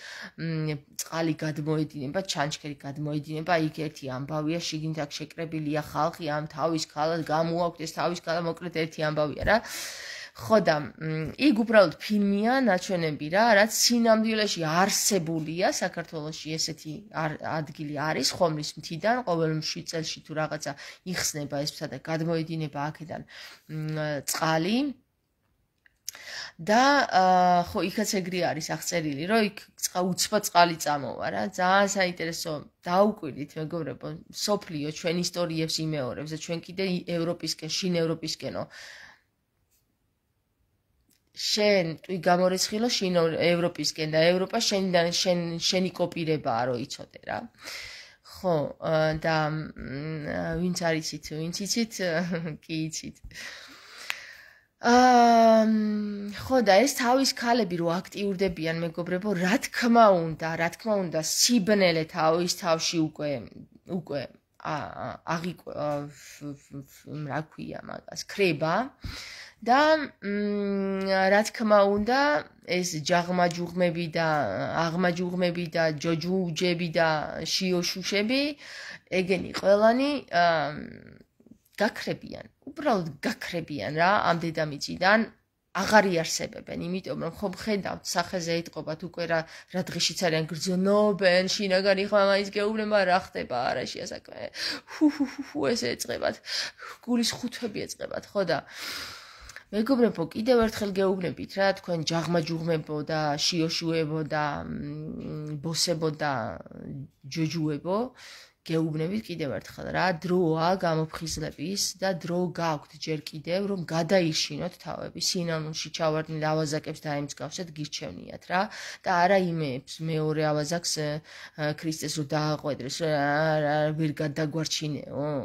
წყალი გადმოედინება, ჩანჩქერი გადმოედინება, იქ ერთი ამბავია, შიგნით აქ შეკრებილია ხალხი, ამ თავის ქალად გამოაქვს ეს თავის ქალა მოკლედ ერთი ამბავია რა. ხო და იგ უბრალოდ ფილმია ნაჩვენები რა, რაც სინამდვილეში არსებულია საქართველოსში ესეთი ადგილი არის ხომის მთიდან, ყოველ მში წელში თუ რაღაცა იხსნება ეს სადა გადმოედინება აქედან წყალი და ხო იქაც ეგრე არის აღწერილი, რომ იქ უცბო წყალი წამოვა რა. ძალიან საინტერესო დაუკვირდით მეგობრებო, სოფლიო ჩვენ ისტორიებს იმეორებს და ჩვენ კიდე ევროპისკენ, შინ ევროპისკენო შენ თუ გამორიცხილო შენ ევროპისკენ და ევროპა შენიდან შენ შენი კოპირებაა რო იცოდე რა. ხო და ვინც არიცით, ვინც იცით, [laughs] კი იცით. აა ხო და ეს თავის ქალები რო აქტიურდებიან მეგობრებო, რა თქმა უნდა, რა თქმა უნდა, სიბნელე თავის თავში უკვე უკვე აა აგი რა ქვია მაგას, ხრება. აა და მ რა თქმა უნდა ეს ჯაღმაჯუღმები და აღმაჯუღმები და ჯოჯუჯები და შიოშუშები ეგენი ყველანი გაქრებიან უბრალოდ გაქრებიან რა ამ დედამიწიდან აღარი არსებებენ, იმიტომ რომ ხომ ხედავთ სახეზე ეთყობათ უკვე რა რა დღეშიც არიან გრძნობენ, შინაგანი ხმამაის გეუბნება რა ხდება არა შეასაკვე. ჰუ ჰუ ჰუ ეს ეწებათ. გულის ხუთები ეწებათ, ხო და აა მეგობრებო, კიდევ ერთხელ გეუბნებით რა, თქვენ ჯაღმაჯუღმებო და შიოშუებო და ბოსებო და ჯოჯუებო, გეუბნებით კიდევ ერთხელ რა, დროა გამოფხიზლების და დრო გაქვთ ჯერ კიდევ რომ გადაიშინოთ თავები, სინანულში ჩავარდნილ ავაზაკებს და აემსგავსეთ, გირჩევნიათ რა და არა იმებს, მეორე ავაზაკს ქრისტეს რო დააყვედრეს რა, ვერ გადაგვარჩინეო. აა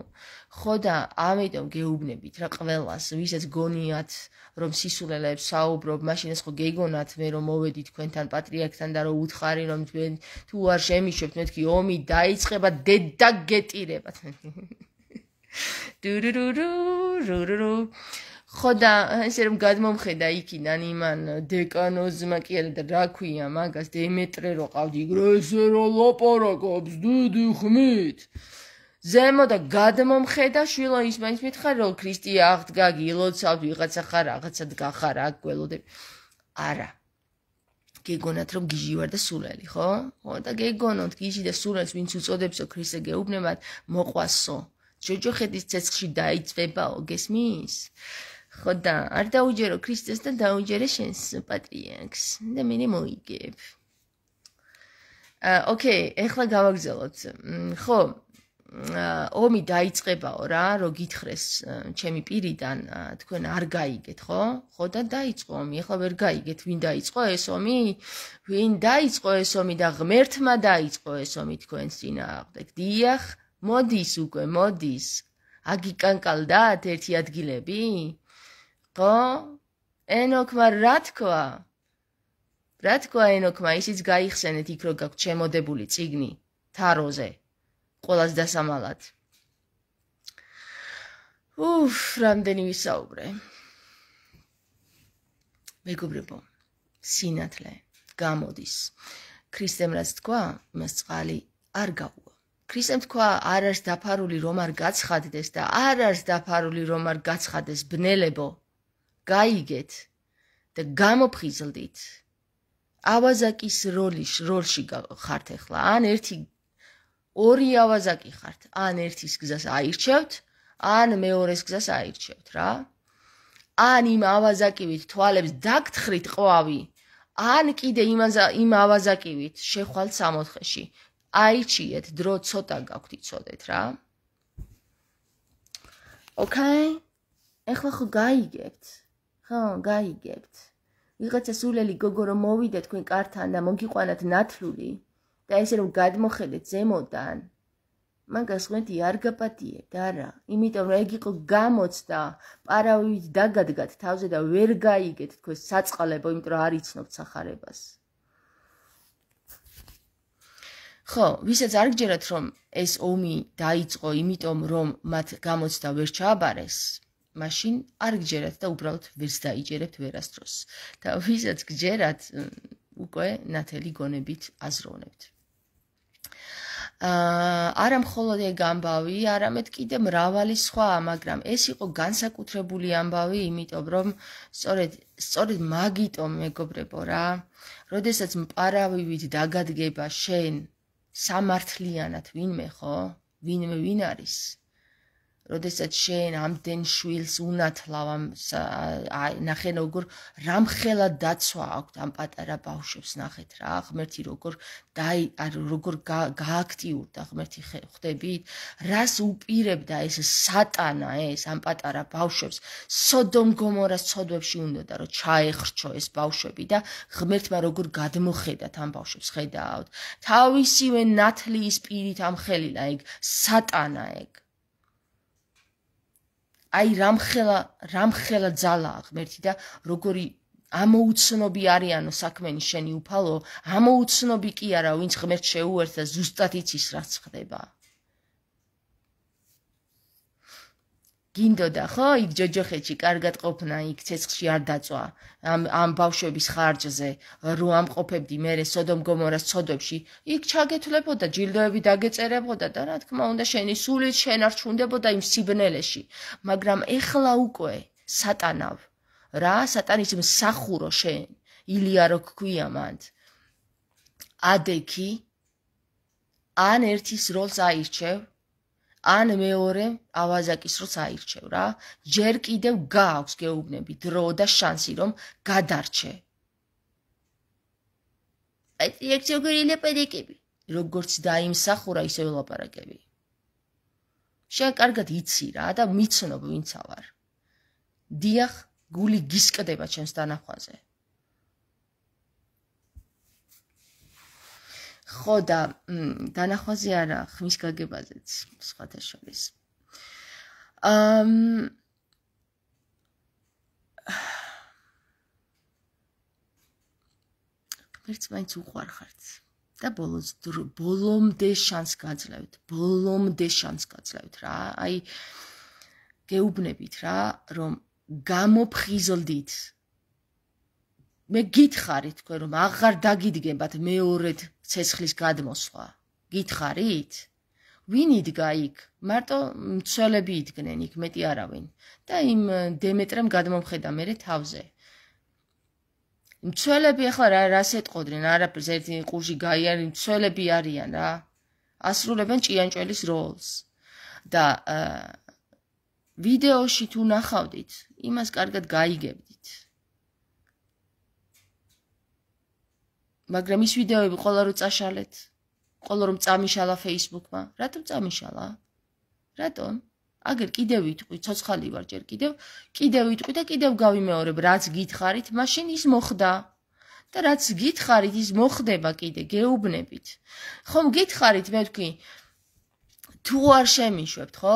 ხო და ამიტომ გეუბნებით რა ყველას ვისაც გონიათ რომ სისულელეებს საუბრობ მაშინ ეს ხო გეგონათ მე რომ მოведით თქვენთან პატრიარქთან და რომ უთხარი რომ თქვენ თუ არ შემიშვებთ მეთქი ომი დაიწყება დედა გეტირებათ [laughs] ხო და ესე რომ გადმომხედა იქიდან იმან დეკანოზმა კი არა და რა ქვია მაგას დემეტრე რო ყავდი ესე რომ ლაპარაკობს დიდი ხმით ზემო და გადმომხედა შვილო ის მაინც მითხარ რომ ქრისტე აღდგა გილოცავთ ვიღაცა ხარ რაღაცა დგა ხარ აქ გველოდები არა გეგონათ რომ გიჟი ვარ და სულელი ხო ხო და გეგონოთ გიჟი და სულელს ვინც უწოდებსო ქრისტე გეუბნებათ მოყვასო ჯოჯოხეთის ცეცხლში დაიწებაო გესმის ხო და არ დაუჯერო ქრისტეს და დაუჯერე შენს პატრიარქს და მე მოიგებ აა ოკეი ეხლა გავაგზავნოთ ხო ომი დაიწყებაო რა, რო გითხრეს ჩემი პირიდან, თქვენ არ გაიგეთ, ხო? ხო და დაიწყო ომი, ახლა ვერ გაიგეთ, ვინ დაიწყო ეს ომი? ვინ დაიწყო ეს ომი და ღმერთმა დაიწყო ეს ომი თქვენს წინააღმდეგ? დიახ, მოდის უკვე, მოდის. აგიკანკალდათ ერთი ადგილები? ხო? ენოქმა რა თქვა? რა თქვა ენოქმა, ისიც გაიხსენეთ იქ რო გაქვთ შემოდებული წიგნი, თაროზე. ყველაზე დასამალად. უფ, რამდენი ვისაუბრე. მეგობრებო, სინათლე გამოდის. ქრისტემ რაც თქვა, მას წყალი არ გაუვა. ქრისტემ თქვა, არ არის დაფარული რომ არ გაცხადდეს და არ არის დაფარული რომ არ გაცხადდეს ბნელებო. გაიგეთ და გამოფხიზლდით. ავაზაკის როლში როლში ხართ ახლა. ან ერთი ორი ავაზაკი ხართ, ან ერთის გზას აირჩევთ, ან მეორეს გზას აირჩევთ, რა. ან იმ ავაზაკივით თვალებს დაგთხრით ყვავი, ან კიდე იმაზა იმ ავაზაკივით შეხვალთ სამოთხეში. აიჩიეთ, დრო ცოტა გაქვთ იცოდეთ, რა. ოკეი. ეხლა ხო გაიგებთ? ხო, გაიგებთ. ვიღაცა სულელი გოგო რომ მოვიდა თქვენ კართან და მოგიყვანათ ნათლული. და ესე რომ გადმოხედეთ ზემოდან მაგას ღმერთი არ გაპატიეთ არა იმიტომ რომ ეგ იყო გამოცდა პარავით დაგადგათ თავზე და ვერ გაიგეთ თქოს საწყალებო იმიტომ რომ არ იცნობთ сахарებას ხო, ვისაც არ გჯერათ რომ ეს ომი დაიწყო იმიტომ რომ მათ გამოცდა ვერ ჩააბარეს, მაშინ არ გჯერათ და უბრალოდ ვერს დაიჯერებთ ვერასდროს. და ვისაც გჯერათ უკვე ნათელი გონებით აზროვნებთ. არა მხოლოდ ეგ ამბავი, არამედ კიდე მრავალი სხვა, მაგრამ ეს იყო განსაკუთრებული ამბავი, იმიტომ რომ სწორედ სწორედ მაგიტო მეგობრებო რა, როდესაც პარავივით დაგადგება შენ სამართლიანად ვინმე ხო? ვინმე ვინ არის? როდესაც შენ ამდენ შვილს უნათლავ ამ ნახე როგორ რამხელად დაცვა აქვს ამ პატარა ბავშვებს ნახეთ რა ღმერთი როგორ დაი როგორ გააქტიურდა ღმერთი ხდები რას უპირებდა ეს სატანა ეს ამ პატარა ბავშვებს სოდომ გომორას ცოდვებში უნდოდა რომ ჩაეხრჩო ეს ბავშვები და ღმერთმა როგორ გადმოხედათ ამ ბავშვებს ხედავთ თავისივე ნათლიის პირით ამხელილა ეგ სატანა ეგ აი რამხელა რამხელა ძალაა ღმერთი და როგორი ამოუცნობი არიანო საქმენი შენი უფალო ამოუცნობი კი არა ვინც ღმერთ შეუერთდა ზუსტად იცის რაც ხდება გინდოდა ხო იქ ჯოჯოხეთში კარგად ყოფნა იქ ცეცხლში არ დაწვა ამ ამ ბავშვების ხარჯზე რო ამყოფებდი მერე სოდომ გომორას ცოდებში იქ ჩაგეთლებოდა ჯილდოები დაგეწერებოდა და რა თქმა უნდა შენი სული შენარჩუნდებოდა იმ სიბნელეში მაგრამ ეხლა უკვე სატანავ რა სატანის მსახურო შენ ილია რო გქვია მანდ ადექი ან ერთის როლს აირჩევ ან მეორე ავაზაკის როც აირჩევ რა, ჯერ კიდევ გააქვს გეუბნები დრო და შანსი რომ გადარჩე. აი ეგ შეგვიძლია პედიკები, როგორც დაიმსახურა ისე ველაპარაკები. შენ კარგად იცი რა და მიცნობ ვინცა ვარ. დიახ, გული გისკდება ჩემს დანახვაზე. ხო და დანახვაზე არა ხმის გაგებაზეც სხვათა შორის ამ ერთს მაინც უყარხართ და ბოლოს ბოლომდე შანს გაძლევთ ბოლომდე შანს გაძლევთ რა აი გეუბნებით რა რომ გამოფხიზლდით მე გითხარით თქვენ რომ აღარ დაგიდგებათ მეორე ცესხლის გადმოსვლა გითხარით ვინ იდგა იქ მარტო მცველები იდგნენ იქ მეტი არავინ და იმ დემეტრემ გადმომხედა მერე თავზე მცველები ახლა რა რას ეტყოდნენ არაფერს ერთი ყუში გაიარი მცველები არიან რა ასრულებენ ჭიანჭველის როლს და ვიდეოში თუ ნახავდით იმას კარგად გაიგებთ მაგრამ ის ვიდეოები ყველა რო წაშალეთ. ყველა რომ წამიშალა Facebook-მა. რატომ წამიშალა? რატომ? აგერ კიდევ ვიტყვი, ცოცხალი ვარ ჯერ კიდევ. კიდევ ვიტყვი და კიდევ გავიმეორებ, რაც გითხარით, მაშინ ის მოხდა. და რაც გითხარით, ის მოხდება კიდე, გეუბნებით. ხომ გითხარით მე თქვი თუ არ შემიშვებთ, ხო?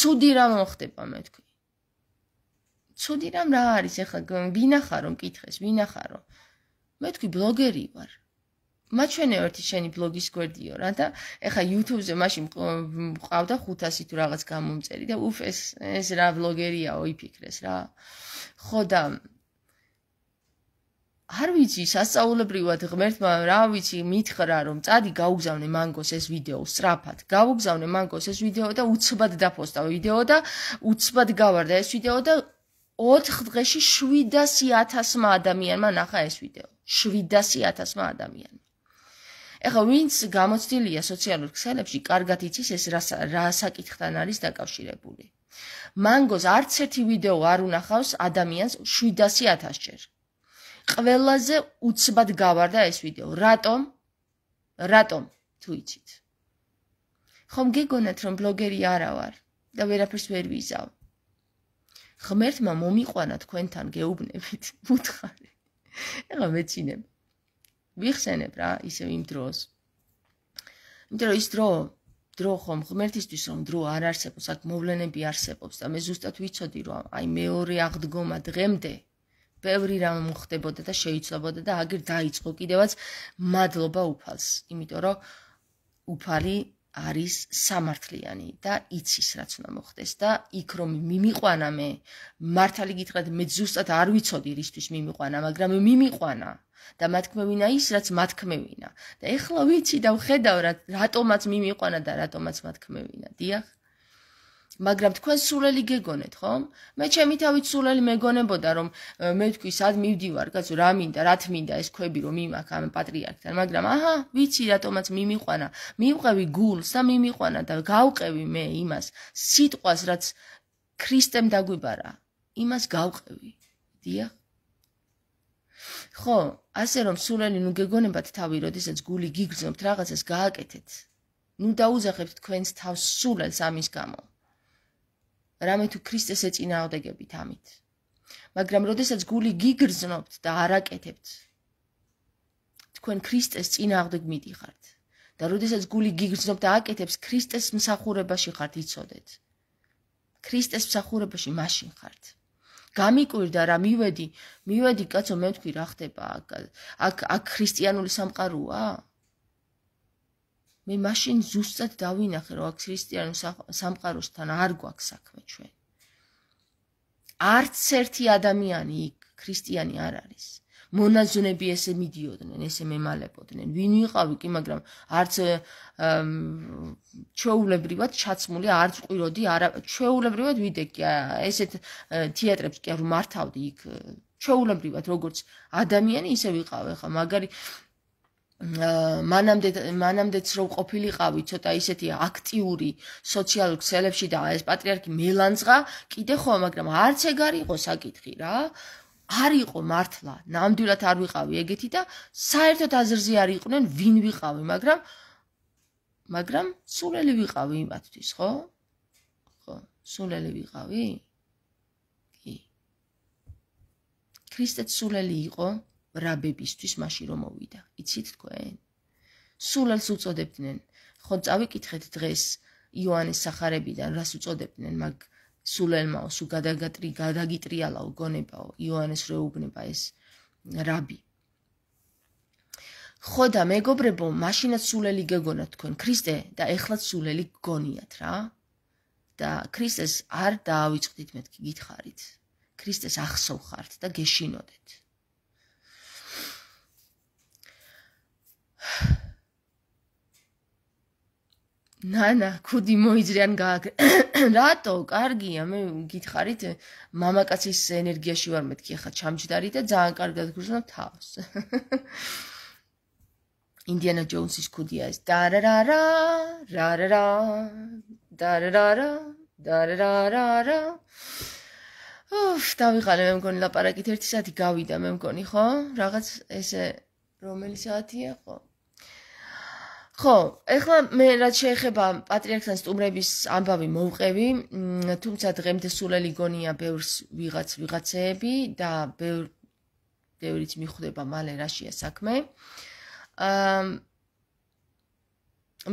ცუდი რა მოხდება მე თქვი. ცუდი რამ რა არის ახლა? ვინახარო მკითხეს, ვინახარო? მე თქვი ბლოგერი ვარ მაჩვენე ერთი შენი ბლოგის გვერდიო რა და ეხა YouTube-ზე მაშინ მყავდა 500 თუ რაღაც გამომწერი და უფ ეს ეს რა ბლოგერიაო იფიქრეს რა ხო და არ ვიცი სასწაულებრივად ღმერთმა რა ვიცი მითხრა რომ წადი გაუგზავნე მანგოს ეს ვიდეო სწრაფად გაუგზავნე მანგოს ეს ვიდეო და უცბად დაფოსტა ვიდეო და უცბად გავარდა ეს ვიდეო და 4 დღეში 700000 ადამიანმა ნახა ეს ვიდეო 700000-მა ადამიანმა. ეხლა ვინც გამოცდილია სოციალურ ქსელებში, კარგად იცის ეს რა რა საკითხთან არის დაკავშირებული. მანგოს არც ერთი ვიდეო არ უნახავს ადამიანს 700000-ჯერ. ყველაზე უცბად გავარდა ეს ვიდეო. რატომ? რატომ? თუ იცით. ხომ გეგონათ რომ ბლოგერი არა ვარ და ვერაფერს ვერ ვიზავ. ღმერთმა მომიყვანა თქვენთან გეუბნებით, მუთხარი. ეხა მეცინებ. ვიხსენებ რა ისე იმ დროს. იმიტომ რომ ის დრო დრო ხომ ღმერთისთვის რომ დრო არ არსებობს, აქ მოვლენები არსებობს და მე ზუსტად ვიცოდი რომ აი მეორე აღდგომა დღემდე ბევრი რამ მოხდებოდა და შეიძლებაოდა და აგერ დაიწყო კიდევაც მადლობა უფალს, იმიტომ რომ უფალი არის სამართლიანი და იცის რაც უნდა მოხდეს და იქ რომ მიმიყვანა მე მართალი გითხრათ მე ზუსტად არ ვიცოდი რისთვის მიმიყვანა მაგრამ მიმიყვანა და მათქმევინა ის რაც მათქმევინა და ეხლა ვიცი და ვხედავ რა რატომაც მიმიყვანა და რატომაც მათქმევინა დიახ მაგრამ თქვენ სულელი გეგონეთ, ხომ? მე ჩემი თავით სულელი მეგონებოდა, რომ მე თქვი სად მივდივარ, კაცო, რა მინდა, რა თმინდა ეს ქვები რომ იმაქ ამ პატრიარქთან, მაგრამ აჰა, ვიცი რატომაც მიმიყვანა, მიიყვევი გულს და მიმიყვანა და გავყევი მე იმას სიტყვას, რაც ქრისტემ დაგვიბარა. იმას გავყევი. დია ხო, ასე რომ სულელი ნუ გეგონებათ თავი, როდესაც გული გიგრძნობთ, რაღაცას გააკეთეთ. ნუ დაუძახებთ თქვენს თავს სულელს ამის გამო. რამე თუ ქრისტეს ეწინააღმდეგებით ამით. მაგრამ როდესაც გული გიგრძნობთ და არაკეთებთ თქვენ ქრისტეს წინააღმდეგ მიდიხართ და როდესაც გული გიგრძნობთ და აკეთებს ქრისტეს მსახურებაში ხართ იცოდეთ. ქრისტეს მსახურებაში მაშინ ხართ. გამიკვირდა რა მივედი, მივედი კაცო მე თქვი რა ხდება აქ აქ ქრისტიანული სამყაროა? მე მაშინ ზუსტად დავინახე, რომ აქ ქრისტიანო სამყაროსთან არ გვაქვს საქმე ჩვენ. არც ერთი ადამიანი იქ ქრისტიანი არ არის. მონაზონები ესე მიდიოდნენ, ესე მემალებოდნენ. ვინ ვიყავი კი, მაგრამ არც ჩეულებრივად ჩაცმული, არც ყვიროდი, არ ჩეულებრივად ვიდე კი ესეთ თეატრებს კი არ მართავდი იქ. ჩეულებრივად როგორც ადამიანი ისე ვიყავ ახლა, მაგარი მანამდე მანამდეც რომ ყოფილიყავი ცოტა ისეთი აქტიური სოციალურ ქსელებში და ეს პატრიარქი მელანძღა კიდე ხო მაგრამ არც ეგარ იყო საკითხი რა არ იყო მართლა ნამდვილად არ ვიყავი ეგეთი და საერთოდ აზრზე არ იყვნენ ვინ ვიყავი მაგრამ მაგრამ სულელი ვიყავი იმათთვის ხო ხო სულელი ვიყავი კი ქრისტეც სულელი იყო რაბებისთვის მაშინ რომ მოვიდა. იცით თქვენ? სულელს უწოდებდნენ. ხო წავიკითხეთ დღეს იოანეს სახარებიდან რას უწოდებდნენ მაგ სულელმაო, სულ გადაგატრი, გადაგიტრიალაო, გონებაო, იოანეს როეუბნება ეს რაბი. ხო და მეგობრებო, მაშინაც სულელი გეგონათ თქვენ, ქრისტე და ეხლაც სულელი გგონიათ რა. და ქრისტეს არ დაავიწყდით მეთქი გითხარით. ქრისტეს ახსოვხართ და გეშინოდეთ. ნანა, ქუდი მოიძრიან გააკ. [coughs] რატო? კარგია, მე გითხარით, მამაკაცის ენერგიაში ვარ მეთქი, ახლა ჩამჭდარი და ძალიან კარგად გრძნობ თავს. [laughs] ინდიანა ჯოუნსის ქუდია ეს. დარარარა, რარარა, დარარარა, დარარარა. უფ, დავიღალე, მე მგონი ლაპარაკით 1 საათი გავიდა, მე მგონი, ხო? რაღაც ესე რომელი საათია, ხო? 1:00 ხო, ახლა მე რაც შეეხება პატრიარქთან სტუმრების ამბავი მოვყევი, თუმცა დღემდე სულელი გონია ბევრს ვიღაც ვიღაცეები და ბევრ დევრიც მიხვდება მალე რაშია საქმე. აა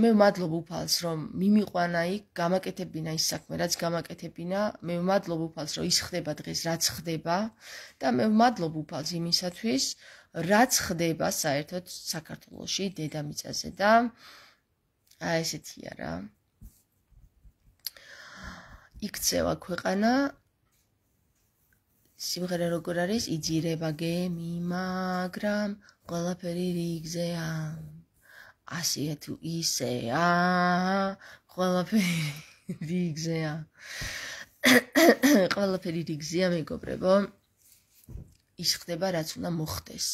მე მადლობ უფალს, რომ მიმიყვანა იქ, გამაკეთებინა ის საქმე, რაც გამაკეთებინა. მე მადლობ უფალს, რომ ის ხდება დღეს, რაც ხდება და მე მადლობ უფალს იმისათვის, რაც ხდება საერთოდ საქართველოში დედამიწაზე და აი ესეთია რა. იქცევა ქვეყანა სიმღერა როგორ არის იძირება გემი მაგრამ ყველაფერი რიგზეა ასე თუ ისეა ყველაფერი რიგზეა [coughs] ყველაფერი რიგზეა მეგობრებო ის ხდება რაც უნდა მოხდეს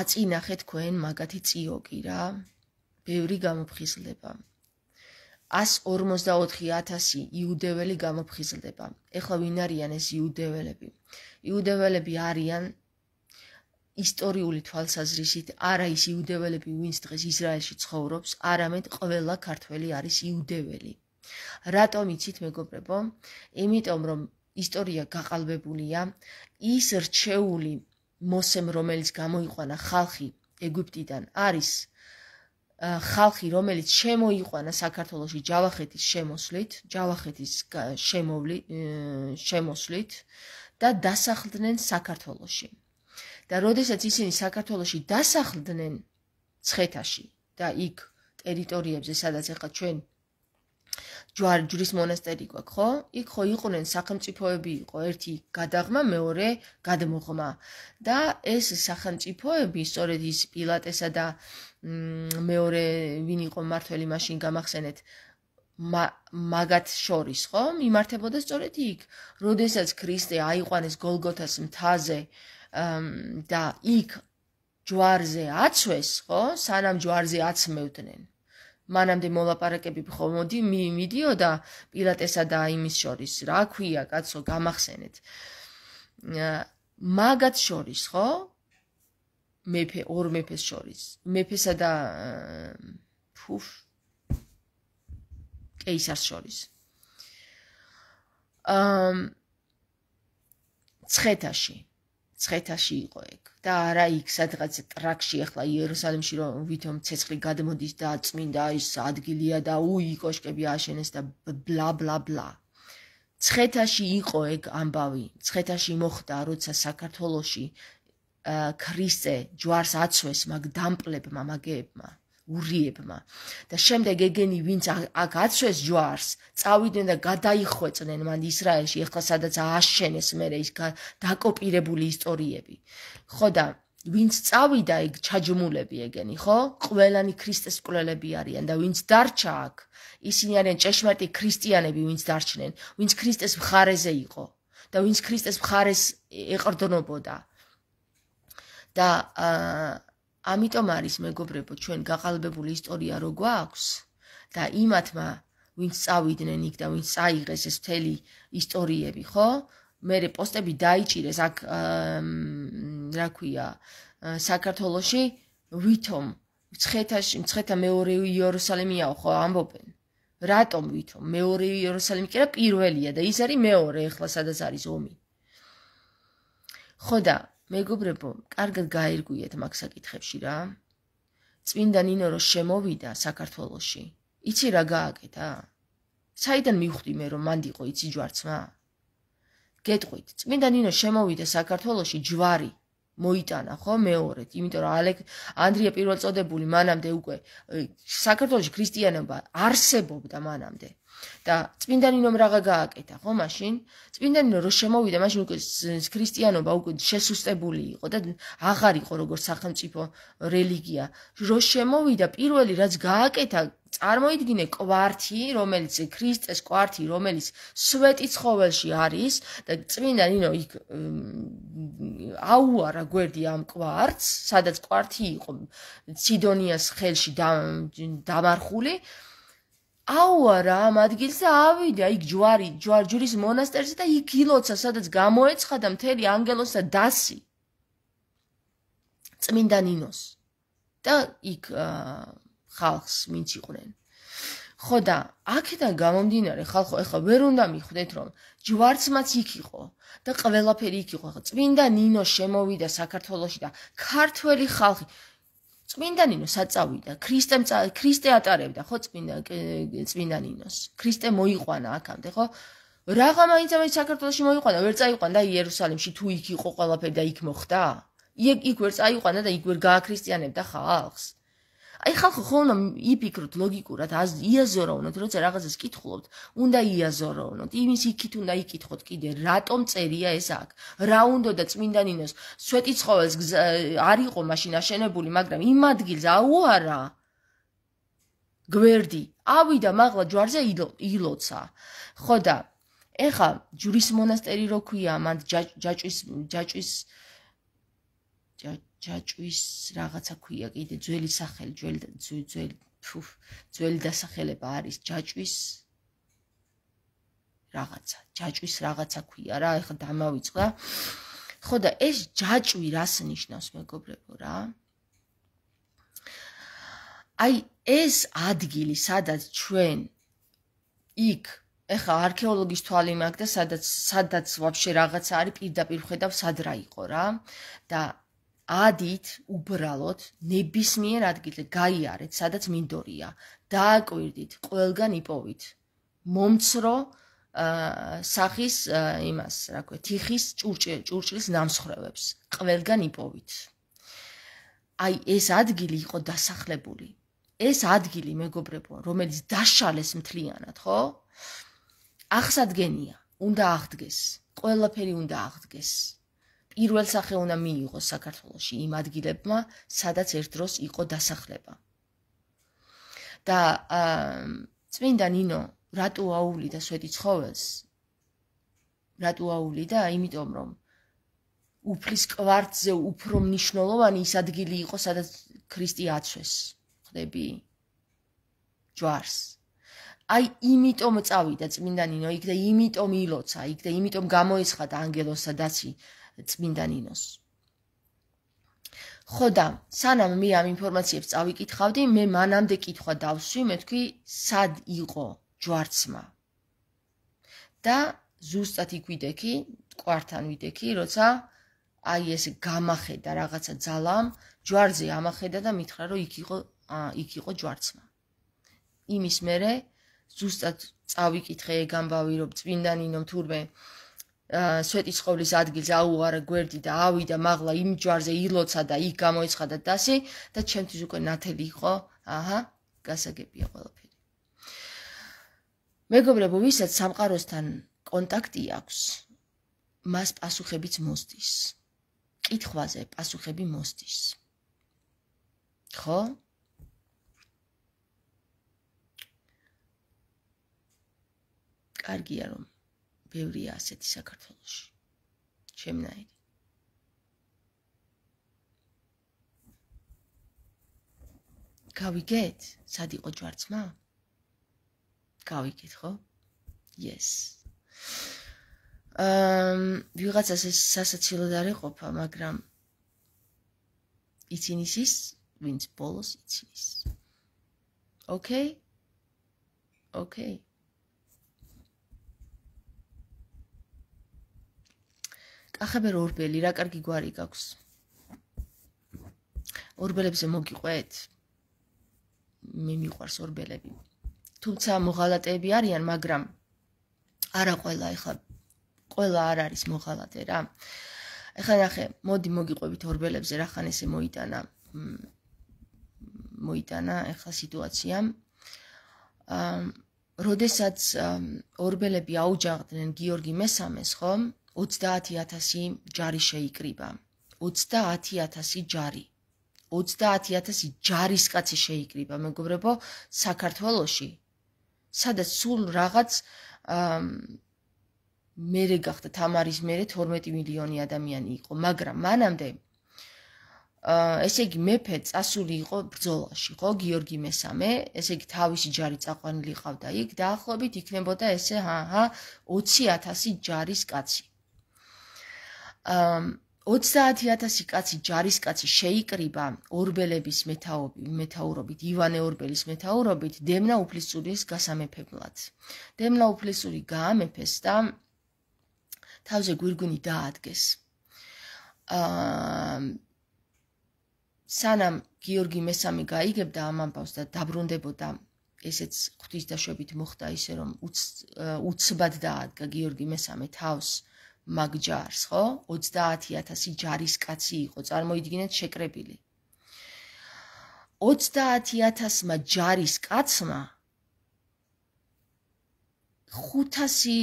აწინახე თქვენ მაგათი წიოგი რა ბევრი გამოფხიზლება 154000 იუდეველი გამოფხიზლდება. ეხლა ვინ არიან ეს იუდეველები? იუდეველები არიან ისტორიული თვალსაზრისით, არა ის იუდეველები, ვინც დღეს ისრაელში ცხოვრობს, არამედ ყველა ქართველი არის იუდეველი. რატომიცით მეგობრებო? იმიტომ რომ ისტორია გაყალბებულია ის რჩეული მოსემ რომელიც გამოიყვანა ხალხი ეგვიპტიდან არის ხალხი რომელიც შემოიყვანა საქართველოსი ჯავახეთის შემოსვლით ჯავახეთის შემოვლი შემოსვლით და დასახლდნენ საქართველოსში და როდესაც ისინი საქართველოსში დასახლდნენ ცხეთაში და იქ ტერიტორიებზე სადაც ახლა ჩვენ ჯვარი ჯვრის მონასტერი გვაქვს ხო? იქ ხო იყვნენ სახელმწიფოები იყო ერთი გადაღმა, მეორე გადმოღმა და ეს სახელმწიფოები სწორედ ის პილატესა და მეორე ვინ იყო მართველი მაშინ გამახსენეთ მაგათ შორის ხო? იმართებოდა სწორედ იქ, როდესაც ქრისტე აიყვანეს გოლგოთას მთაზე და იქ ჯვარზე აცვეს ხო? სანამ ჯვარზე აცმევდნენ. მანამდე მოლაპარაკები ხომოდი მიმიდიოდა პილატესსა და იმის შორის რა ქვია კაცო გამახსენეთ მაგათ შორის ხო მეფე ორ მეფეს შორის მეფესა და ფუშ კეისარს შორის აм ცხეთაში ცხეთაში იყო ეგ და არა იქ სადღაც ტრაქში ახლა იერუსალიმში რომ ვითომ ცეცხლი გადმოდის და წმინდა ის ადგილია და უი კოშკები აშენეს და ბლა ბლა ბლა ცხეთაში იყო ეგ ამბავი ცხეთაში მოხდა როცა საქართველოში ქრისტე ჯვარს აცვეს მაგ დამპლებმა მაგებმა ურიებმა და შემდეგ ეგენი ვინც აქ აცვეს ჯვარს წავიდნენ და გადაიხვეწნენ მან ისრაელში ახლა სადაც აშენეს მე ის დაკოპირებული ისტორიები ხო და ვინც წავიდა ეგ ჩაჯმულები ეგენი ხო ყველანი ქრისტეს კვლელები არიან და ვინც დარჩა აქ ისინი არიან ჭეშმარიტი ქრისტიანები ვინც დარჩნენ ვინც ქრისტეს მხარეზე იყო და ვინც ქრისტეს მხარეს ეყრდნობოდა და აა ამიტომ არის მეგობრებო ჩვენ გაყალბებული ისტორია რო გვაქვს და იმათმა ვინც წავიდნენ იქ და ვინც წაიღეს ეს მთელი ისტორიები ხო მერე პოსტები დაიჭირეს აქ რა ქვია საქართველოსში ვითომ მცხეთაში მცხეთა მეორე იერუსალიმიაო ხო ამბობენ რატომ ვითომ მეორე იერუსალიმი კი რა პირველია და ის არის მეორე ეხლა სადაც არის ომი ხო და მეგობრებო, კარგად გაირგვიეთ მაგ საკითხებში რა. წმინდა ნინო რო შემოვიდა საქართველოსში, იცი რა გააკეთა? საიდან მივხვდი მე რომ მანდიყო იცი ჯვარცმა? გეტყვით, წმინდა ნინო შემოვიდა საქართველოსში ჯვარი მოიტანა ხო მეორედ, იმიტომ რომ ალექ ანდრია პირველწოდებული მანამდე უკვე საქართველოსში ქრისტიანობა არსებობდა მანამდე. და წმინდანი რომ რაღა გააკეთა ხო მაშინ წმინდანი რომ შემოვიდა მაშინ უკვე ქრისტიანობა უკვე შესუსტებული იყო და აღარ იყო როგორც სახელმწიფო რელიგია რომ შემოვიდა პირველი რაც გააკეთა წარმოიდგინე კვარტი რომელიც ქრისტეს კვარტი რომელიც სვეტი ცხოველში არის და წმინდანი რომ იქ აუარა გვერდი ამ კვარტს სადაც კვარტი იყო სიდონიას ხელში დამარხული და აუარა ამ ადგილზე ავიდა იქ ჯვარი ჯვარჯურის მონასტერზე და იქ ილოცა სადაც გამოეცხადა მთელი ანგელოსთა დასი წმინდა ნინოს და იქ ხალხს მინც იყვნენ ხო და აქედან გამომდინარე ხალხო ეხლა ვერ უნდა მიხვდეთ რომ ჯვარცმაც იქ იყო და ყველაფერი იქ იყო ეხლა წმინდა ნინო შემოვიდა საქართველოსში და ქართველი ხალხი წმინდა ნინო საწავიდა ქრისტემ ქრისტე ატარებდა ხო წმინდა წმინდა ნინოს ქრისტე მოიყვანა აქამდე ხო რაღა მაინც ამ საქართველოსში მოიყვანა ვერ წაიყვანა და იერუსალიმში თუ იქ იყო ყველაფერი და იქ მოხდა იქ ვერ წაიყვანა და იქ ვერ გააქრისტიანებდა ხალხს აი ხალხო ხო უნდა იფიქროთ ლოგიკურად, ას იაზოროვნოთ, როცა რაღაცას კითხულობთ, უნდა იაზოროვნოთ. იმის იქით უნდა იკითხოთ კიდე, რატომ წერია ეს აქ? რა უნდა და წმინდანინოს სვეტიცხოველს არ იყო მაშინ აშენებული, მაგრამ იმ ადგილს აუარა. გვერდი, ავიდა მაღლა ჯვარზე ილოცა. ხო და ეხა ჯურის მონასტერი როქვია ამ ჯაჭვის ჯაჭვის ჯაჭვის რაღაცა ქვია კიდე ძველი სახელი ძველი ძველი ფუ ძველი დასახელება არის ჯაჭვის რაღაცა ჯაჭვის რაღაცა ქვია რა ეხლა დამავიწყდა ხო და ეს ჯაჭვი რას ნიშნავს მეგობრებო რა აი ეს ადგილი სადაც ჩვენ იქ ეხა არქეოლოგის თვალი მაქვს და სადაც სადაც ვაფშე რაღაცა არის პირდაპირ ხედავ სად რა იყო რა და ადით უბრალოდ ნებისმიერ ადგილზე გაიარეთ, სადაც მინდორია. დააკვირდით, ყველგან იპოვით. მომცრო აა სახის იმას, რა ქვია, თიხის ჭურჭლის ნამსხრევებს ყველგან იპოვით. აი ეს ადგილი იყო დასახლებული. ეს ადგილი, მეგობრებო, რომელიც დაშალეს მთლიანად, ხო? აღსადგენია, უნდა აღდგეს. ყველაფერი უნდა აღდგეს. პირველ სახე უნდა მიიღოს საქართველოსი იმ ადგილებმა, სადაც ერთ დროს იყო დასახლება. და აა წმინდა ნინო რატო აულიდა სვეტი ცხოველს? რატო აულიდა? იმიტომ რომ უფლის кварტზე უფრო მნიშვნელოვანი ის ადგილი იყო, სადაც ქრისტე აცვეს. ხდები? ჯვარს. აი, იმიტომ წავიდა წმინდა ნინო იქ და იმიტომ ილოცა იქ და იმიტომ გამოიცხადა ანგელოსა დაცი. წმინდა ნინოს. ხო და სანამ მე ამ ინფორმაციებს წავიკითხავდი, მე მანამდე კითხვა დავსვი, მე თქვი, სად იყო ჯვარცმა. და ზუსტად იყვიდექი, კვართან ვიდექი, როცა აი ეს გამახედა რაღაცა ძალამ, ჯვარზე ამახედა და მითხრა რომ იქ იყო იქ იყო ჯვარცმა. იმის მერე ზუსტად წავიკითხე ეგ ამბავი რომ წვინდანინო თურმე აა სვეტიცხოვლის ადგილზე აუღარა გვერდი და ავიდა მაღლა იმ ჯვარზე ილოცა და იქ გამოიცხადა დასი და ჩემთვის უკვე ნათელი იყო აჰა გასაგებია ყველაფერი მეგობრებო ვისაც სამყაროსთან კონტაქტი აქვს მას პასუხებიც მოსდის კითხვაზე პასუხები მოსდის ხო კარგია რომ ბევრია ასეთი საქართველოში. ჩემნაირი გავიგეთ, სად იყო ჯვარცმა? გავიგეთ, ხო? Yes. ამ ვიღაცას ეს სასაცილო დარი ყოფა, მაგრამ იცინის ის, ვინც ბოლოს იცინის. Okay? Okay. კახაბერ ორბელი რა კარგი გვარი გაქვს ორბელებზე მოგიყვეთ მე მიყვარს ორბელები თუმცა მოღალატეები არიან მაგრამ არა ყველა ეხლა ყველა არ არის მოღალატე რა ეხლა ნახე მოდი მოგიყვებით ორბელებზე რა ხან ესე მოიტანა მოიტანა ეხლა სიტუაცია აა როდესაც ორბელები აუჯანყდნენ გიორგი მე-3-ს ხომ 30000 ჯარი შეიკრიბა. 30000 ჯარი. 30000 ჯარისკაცი შეიკრიბა, მეგობრებო, საქართველოში. სადაც სულ რაღაც აა მეરે გახდა თამარის მეરે 12 მილიონი ადამიანი იყო, მაგრამ მანამდე აა ესე იგი მეფე წასული იყო ბრძოლაში, ხო, გიორგი მესამე, ესე იგი თავისი ჯარი წაყვანილი ყავდა იქ, დაახლოებით იქნებოდა ესე ჰა ჰა 20000 ჯარისკაცი. 30000 კაცი ჯარისკაცი შეიკრიბა ორბელების მეტაურობით, ივანე ორბელის მეტაურობით დემნა უფლისწულის გასამეფებლად. დემნა უფლისწული გაამეფეს და თავზე გვირგვინი დაადგეს. აა სანამ გიორგი მესამე გაიგებდა ამ ამბავს და დაბრუნდებოდა ესეც ღვთისდაშობით მოხდა ისე რომ უცბად დაადგა გიორგი მესამე თავს აა მაგჯარს, ხო? 30000 ჯარისკაცი იყო წარმოიდგინეთ შეკრებილი. 30000-მა ჯარისკაცმა 500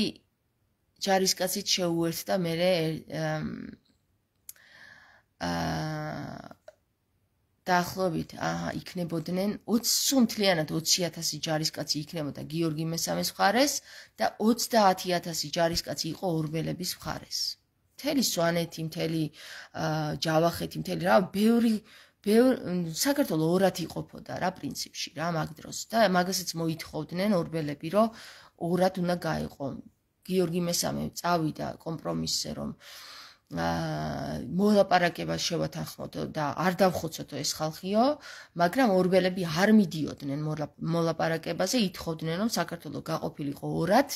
ჯარისკაცით შეუერთდა მე ა დაახლოებით აა იქნებოდნენ 20 სუნთლიანად 20000 ჯარისკაცი იქნებოდა გიორგი მესამეს მხარეს და 30000 ჯარისკაცი იყო ორბელების მხარეს. მთელი სვანეთი, მთელი აა ჯავახეთი, მთელი რა, ბევრი ბევრი საქართველოს ორად იყოფოდა რა პრინციპში რა მაგ დროს და მაგასაც მოითხოვდნენ ორბელები, რომ ორად უნდა გაიყო. გიორგი მესამე წავიდა კომპრომისზე, რომ აა მოლაპარაკებას შევათანხმოთ და არ დავხოცოთ ეს ხალხიო, მაგრამ ორბელები არ მიდიოდნენ მოლაპარაკებაზე, ითხოვდნენ რომ საქართველოს გაყოფილიყო ორად.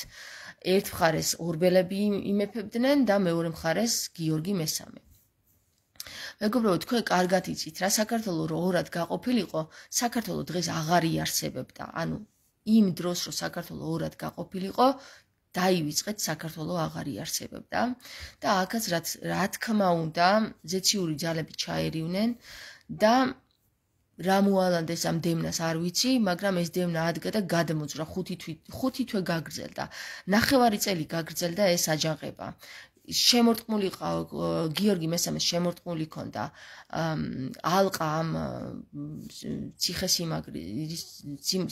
ერთ მხარეს ორბელები იმეფებდნენ და მეორე მხარეს გიორგი მესამე. მეგობრებო, თქვენ კარგად იცით, რა საქართველოს რო ორად გაყოფილიყო, საქართველოს დღეს აღარ იარსებებდა. ანუ იმ დროს რო საქართველოს ორად გაყოფილიყო, დაივიწყეთ საქართველოს აღარი არსებობდა და აქაც რა რა თქმა უნდა ზეციური ძალები ჩაერივნენ და რა მოალანდეს ამ დემნას არ ვიცი, მაგრამ ეს დემნა ადგა და გადმოძრა 5 თვე 5 თვე გაგრძელდა. ნახევარი წელი გაგრძელდა ეს აჯანყება. შემორტყმული გიორგი მესამე შემორტყმული ქონდა ალყა ამ ციხესიმაგრის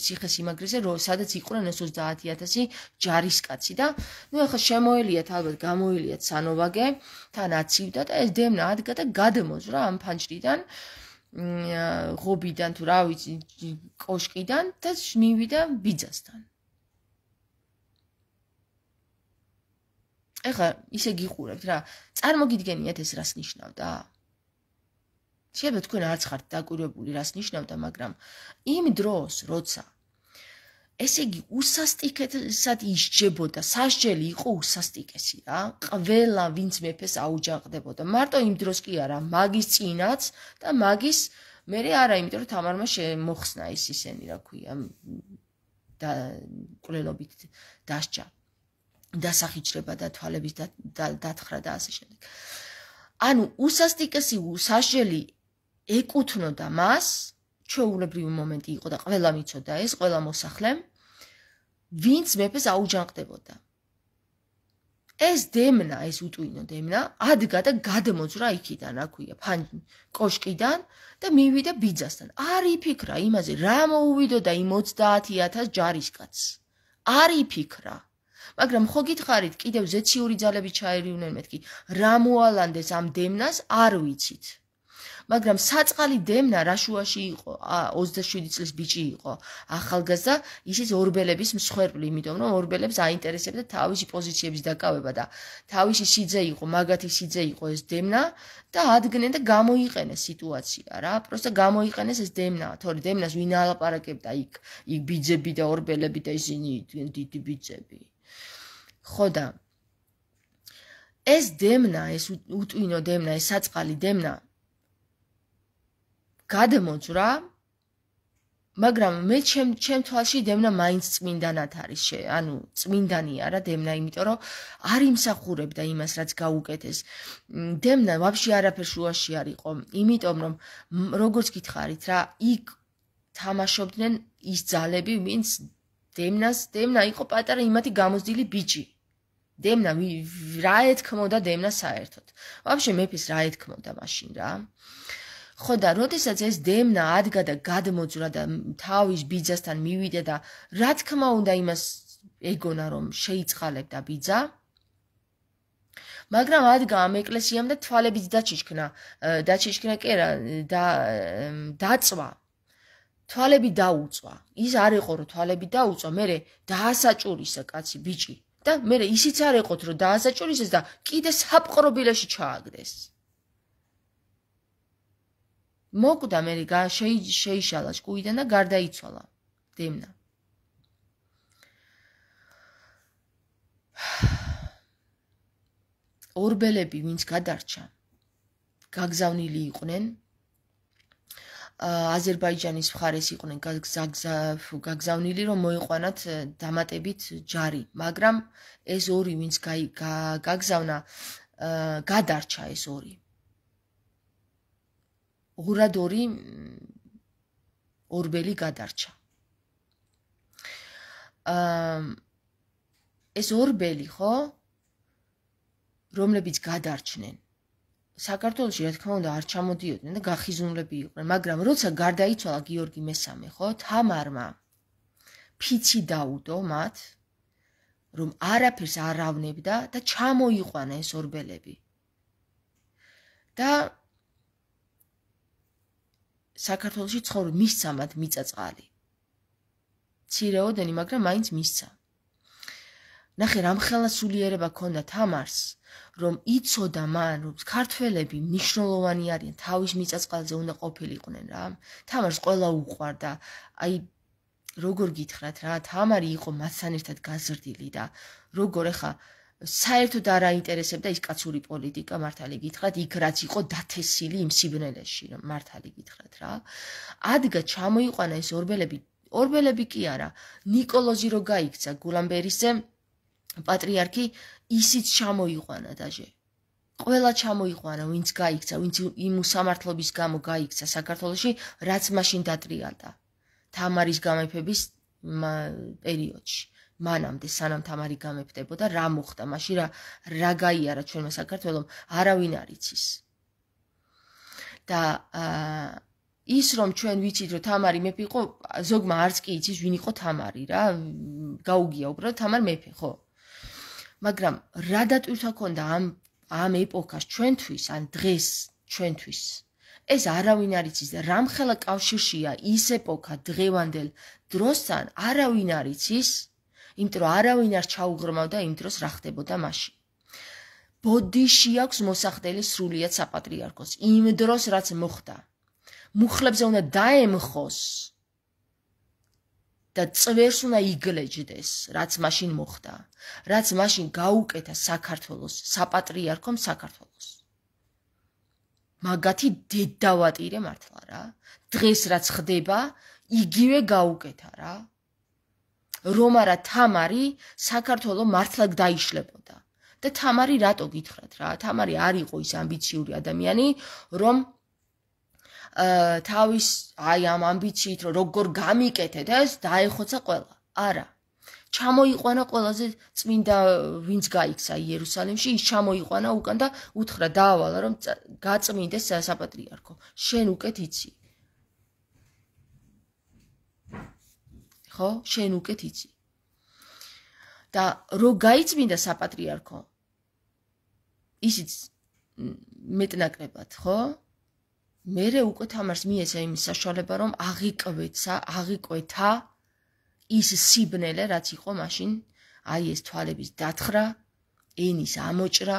ციხესიმაგრისა რომ სადაც იყვნენ ეს 30000 ჯარისკაცი და ნუ ახლა შემოელიათ ალბათ გამოელიათ სანოვაგე თან აცივდა და ეს დემნა ადგა და გადმოძრა ამ ფანჯრიდან ღობიდან თუ რა ვიცი კოშკიდან და მივიდა ბიძასთან ეხა ისე გიყურებთ რა. წარმოგიდგენიათ ეს რას ნიშნავდა? შეიძლება თქვენ არც ხართ დაკვირვებული რას ნიშნავდა, მაგრამ იმ დროს, როცა ესე იგი უსასტიკესად ისჯებოდა, სასჯელი იყო უსასტიკესი რა. ყველა ვინც მეფეს აუჯანყდებოდა, მარტო იმ დროს კი არა, მაგის წინაც და მაგის მერე არა, იმიტომ რომ თამარმა შემოხსნა ის ისენი, რა ქვია, და ყველობით დასჯა. დასახიჭრება და თვალების დათხრა და ასე შემდეგ. ანუ უსასტიკესი უსაშელი ეკუთნოდა მას, ჩეულებრივი მომენტი იყო და ყველა მიცოდა ეს ყველა მოსახლემ, ვინც მეფეს აუჯანყდებოდა. ეს დემნა, ეს უტუინო დემნა, ადგა და გადმოძრა იქიდან, რა ქვია, ფან კოშკიდან და მივიდა ბიძასთან. არიფიქრა იმაზე, რა მოუვიდოდა იმ 30000 ჯარისკაცს. არიფიქრა. მაგრამ ხო გითხარით კიდევ ზეციური ძალები ჩაერივნენ მეთქი რა მოალანდეს ამ დემნას არ ვიცით მაგრამ საწყალი დემნა რაშუაში იყო 27 წლის ბიჭი იყო ახალგაზრდა ისიც ორბელების მსხვერპლი იმიტომ რომ ორბელებს აინტერესებდა თავისი პოზიციების დაკავება და თავისი სიძე იყო მაგათი სიძე იყო ეს დემნა და ადგნენ და გამოიყენეს სიტუაცია რა პროსტა გამოიყენეს ეს დემნა თორე დემნას ვინ ალაპარაკებდა იქ იქ ბიძები და ორბელები და ისინი დიდი ბიძები ხოდა ეს დემნა, ეს უტვინო დემნა, ეს საწყალი დემნა გადმოჭრა მაგრამ მე ჩემ ჩემ თვალში დემნა მაინც წმინდანად არის შე ანუ წმინდანია რა დემნა იმიტომ რომ არ იმსახურებდა იმას რაც გაუკეთეს დემნა ვაფშე არაფერ შუაში არ იყო იმიტომ რომ როგორც გითხარით რა იქ თამაშობდნენ ის ძალები ვინც დემნას დემნა იყო პატარა იმათი გამოძილი ბიჭი დემნა რა ეთქმოდა დემნა საერთოდ. Вообще მეფის რა ეთქმოდა მაშინ რა. ხო და როდესაც ეს დემნა ადგა და გადმოძრა და თავის ბიძასთან მივიდა და რა თქმა უნდა იმას ეგონა რომ შეიძლება ბიძა მაგრამ ადგა ამ ეკლესიამ და თვალებიც დაჩიშქნა დაჩიშქნა კი რა და დაწვა თვალები დაუწვა ის არ იყო რომ თვალები დაუწვა მე დაასაჭურისა კაცი ბიჭი და მე ისიც არ ეყოთ რომ დაასაჭურისეს და კიდე საპყრობილეში ჩააგდეს მოკვდა მე შეიშალა შკუიდან და გარდაიცვალა დემნა [sighs] ორბელები ვინც გადარჩა გაგზავნილი იყვნენ აზერბაიჯანის მხარეს იყვნენ გაგზავნილი რომ მოიყვანათ დამატებით ჯარი მაგრამ ეს ორი ვინც გაგზავნა გადარჩა ეს ორი ურად ორი ორბელი გადარჩა ეს ორბელი ხო რომლებიც გადარჩნენ საქართველოსი რა თქმა უნდა არ ჩამოდიოდნენ და გახიზნულები იყვნენ, მაგრამ როცა გარდაიცვალა გიორგი მესამე, ხო, თამარმა ფიცი დაუდო მათ, რომ არაფერს არ ავნებდა და ჩამოიყვანა ეს ორბელები. და საქართველოსი ცხოვრ მისცა მათ მიწაწყალი. ცირეოდენი, მაგრამ მაინც მისცა. ნახე, რამხელა სულიერება ქონდა თამარს. რომ იცოდა მან, რომ ქართველები მნიშვნელოვანი არიან, თავის მიწაწყალზე უნდა ყოფილიყვნენ რა. თამარს ყველა უყვარდა. აი როგორ გითხრათ რა, თამარი იყო მასთან ერთად გაზრდილი და როგორ ეხა საერთოდ არ აინტერესებდა ის კაცური პოლიტიკა, მართალი გითხრათ, იქ რაც იყო დათესილი იმ სიბნელეში, რომ მართალი გითხრათ რა. ადგა ჩამოიყვანა ეს ორბელები, ორბელები კი არა, ნიკოლოზი რო გაიქცა გულამბერისე პატრიარქი ისიც ჩამოიყვანა დაჟე. ყველა ჩამოიყვანა, ვინც გაიქცა, ვინც იმ სამართლობის გამო გაიქცა საქართველოსში, რაც მაშინ დატრიალდა. თამარის გამეფების პერიოდში. მანამდე სანამ თამარი გამეფდებოდა, რა მოხდა? მაშინ რა რა გაიარა ჩვენმა საქართველოს? არავინ არ იცის. და ის რომ ჩვენ ვიცით რომ თამარი მეფე იყო, ზოგმა არც კი იცის ვინ იყო თამარი რა. გაუგია უბრალოდ თამარ მეფე, ხო? მაგრამ რა დატვირთვა ქონდა ამ ამ ეპოქას ჩვენთვის, ან დღეს ჩვენთვის? ეს არავინ არ იცის და რამხელა კავშირშია ის ეპოქა დღევანდელ დროსთან, არავინ არ იცის, იმიტომ რომ არავინ არ ჩაუღრმავდა იმ დროს რა ხდებოდა მაშინ. ბოდიში აქვს მოსახდელი სრულიად საპატრიარქოს იმ დროს რაც მოხდა. მუხლებზე უნდა დაემხოს და წვერს უნდა იგლეჯდეს, რაც მაშინ მოხდა, რაც მაშინ გაუკეთა საქართველოს საპატრიარქომ საქართველოს. მაგათი დედავატირე მართლა რა, დღეს რაც ხდება, იგივე გაუკეთა რა. რომ არა თამარი საქართველო მართლა დაიშლებოდა. და თამარი რატო გითხრათ რა? თამარი არ იყო ის ამბიციური ადამიანი, რომ თავის აი ამ ამბიციით რომ როგორ გამიკეთეთ ეს დაეხოცა ყველა არა ჩამოიყვანა ყველაზე წმინდა ვინც გაიქცა იერუსალიმში ის ჩამოიყვანა უკან და უთხრა დაავალა რომ გაწმინდეს საპატრიარქო შენ უკეთ იცი ხო შენ უკეთ იცი და რო გაიწმინდა საპატრიარქო ისიც მეტნაკლებად ხო მე რე უკვე თამარს მიესა იმის საშუალება რომ აგიკვეცა აგიკვეთა ის სიბნელე რაც იყო მაშინ აი ეს თვალების დათხრა ენის ამოჭრა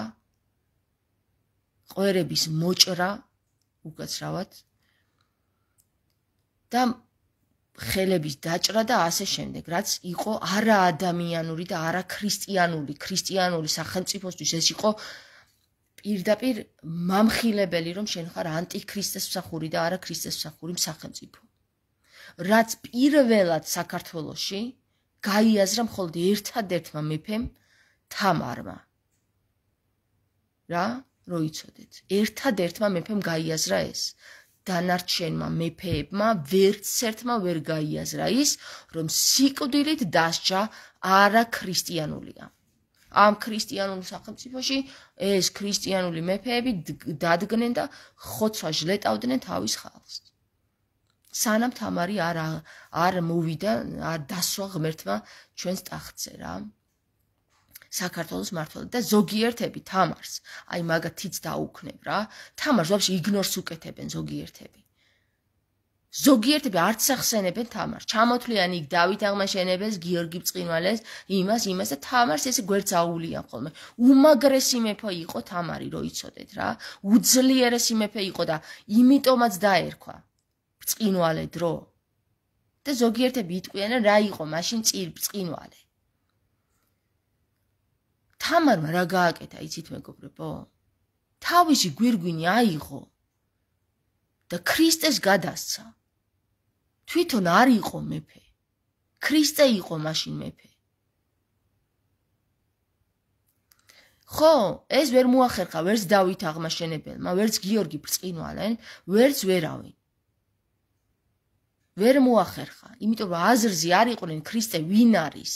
ყვერების მოჭრა უკაცრავად და ხელების დაჭრა და ასე შემდეგ რაც იყო არა ადამიანური და არა ქრისტიანული ქრისტიანული სახელმწიფოსთვის ეს იყო პირდაპირ მამხილებელი რომ შენ ხარ ანტიქრისტეს მსახური და არა ქრისტეს მსახური სახელმწიფო რაც პირველად საქართველოსში გაიაზრა მხოლოდ ერთადერთმა მეფემ თამარმა რა როიცოდეთ ერთადერთმა მეფემ გაიაზრა ეს დანარჩენმა მეფეებმა ვერცერთმა ვერ გაიაზრა ის რომ სიკვდილით დასჯა არა ქრისტიანულია ამ ქრისტიანულ სახელმწიფოში ეს ქრისტიანული მეფეები დადგნენ და ხოცვა ჟლეტავდნენ თავის ხალხს. სანამ თამარი არ არ მოვიდა არ დასვა ღმერთმა ჩვენს ტახტზე რა. საქართველოს მართლა და ზოგიერთები თამარს აი მაგათიც დაუქნებ რა. თამარს ვაფშე იგნორს უკეთებენ ზოგიერთები. ზოგიერთები არც ახსენებენ თამარს. ჩამოთვლიან იქ დავით აღმაშენებელს, გიორგი ბწყინვალეს, იმას, იმას და თამარს ესე გვერდს აულიან ხოლმე. უმაგრესი მეფე იყო თამარი, რო იცოდეთ რა. უძლიერესი მეფე იყო და იმიტომაც დაერქვა ბწყინვალე დრო. და ზოგიერთები იტყვიანენ რა იყო მაშინ წირ ბწყინვალე. თამარმა რა გააკეთა, იცით მეგობრებო? თავისი გვირგვინი აიღო და ქრისტეს გადასცა. თვითონ არ იყო მეფე. ქრისტე იყო მაშინ მეფე. ხო, ეს ვერ მოახერხა ვერც დავით აღმაშენებელმა, ვერც გიორგი ბრწყინვალემ, ვერც ვერავინ. ვერ მოახერხა, იმიტომ რომ აზრზე არ იყვნენ ქრისტე ვინ არის.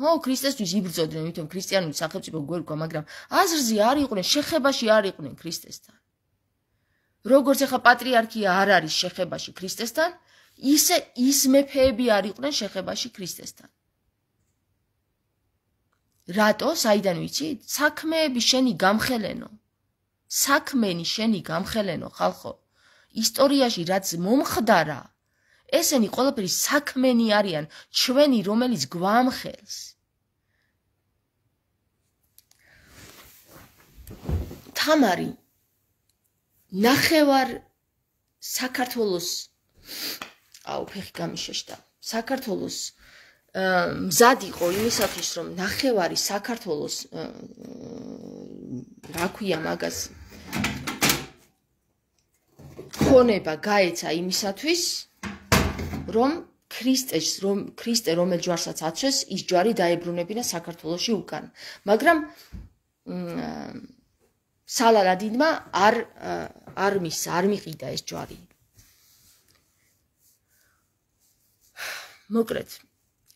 ხო, ქრისტესთვის იბრძოდნენ, იმიტომ ქრისტიანული სახელმწიფო გვერდგა, მაგრამ აზრზე არ იყვნენ, შეხებაში არ იყვნენ ქრისტესთან. როგორც ახლა პატრიარქია არ არის შეხებაში ქრისტესთან, ისე ის მეფეები არ იყვნენ შეხებაში ქრისტესთან. რატო? საიდან ვიცი? საქმეები შენი გამხელენო. საქმენი შენი გამხელენო, ხალხო. ისტორიაში რაც მომხდარა, ესენი ყველაფერი საქმენი არიან, ჩვენი რომელიც გვამხელს. თამარი ნახევარ საქართველოს აუ ფეხი გამიშეშდა საქართველოს მზად იყო იმისათვის რომ ნახევარი საქართველოს რა ქვია მაგას ხონება გაეცა იმისათვის რომ ქრისტეს რომ ქრისტე რომელ ჯვარსაც აცეს ის ჯვარი დაებრუნებინა საქართველოსი უკან მაგრამ სალადინმა არ არ მის არ მიყიდა ეს ჯვარი მოკლედ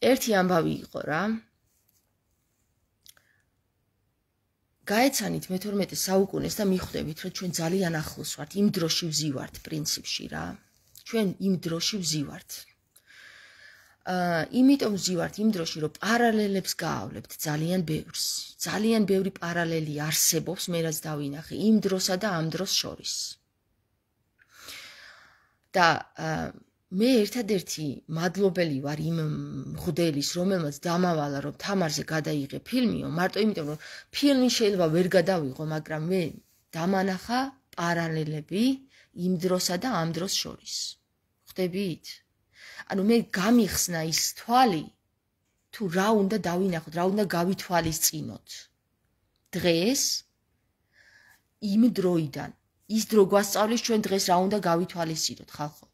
ერთი ამბავი იყო რა გაეცანით მე-12 საუკუნეს და მიხვდებით რომ ჩვენ ძალიან ახლოს ვართ იმ დროში ვზივართ პრინციპში რა ჩვენ იმ დროში ვზივართ აა იმიტომ ვზივართ იმ დროში რომ პარალელებს გაავლებთ ძალიან ბევრს ძალიან ბევრი პარალელი არსებობს მე რაც დავინახე იმ დროსა და ამ დროს შორის და აა მე ერთადერთი მადლობელი ვარ იმ მხდელის, რომელმაც დამავალა რომ თამარზე გადაიღე ფილმიო, მარტო იმიტომ რომ ფილმი შეიძლება ვერ გადავიღო, მაგრამ მე დამანახა პარალელები იმ დროსა და ამ დროს შორის. ხდებით? ანუ მე გამიხსნა ის თვალი თუ რა უნდა დავინახოთ, რა უნდა გავითვალისწინოთ. დღეს იმ დროიდან ის დრო გვასწავლის ჩვენ დღეს რა უნდა გავითვალისწინოთ ხალხო.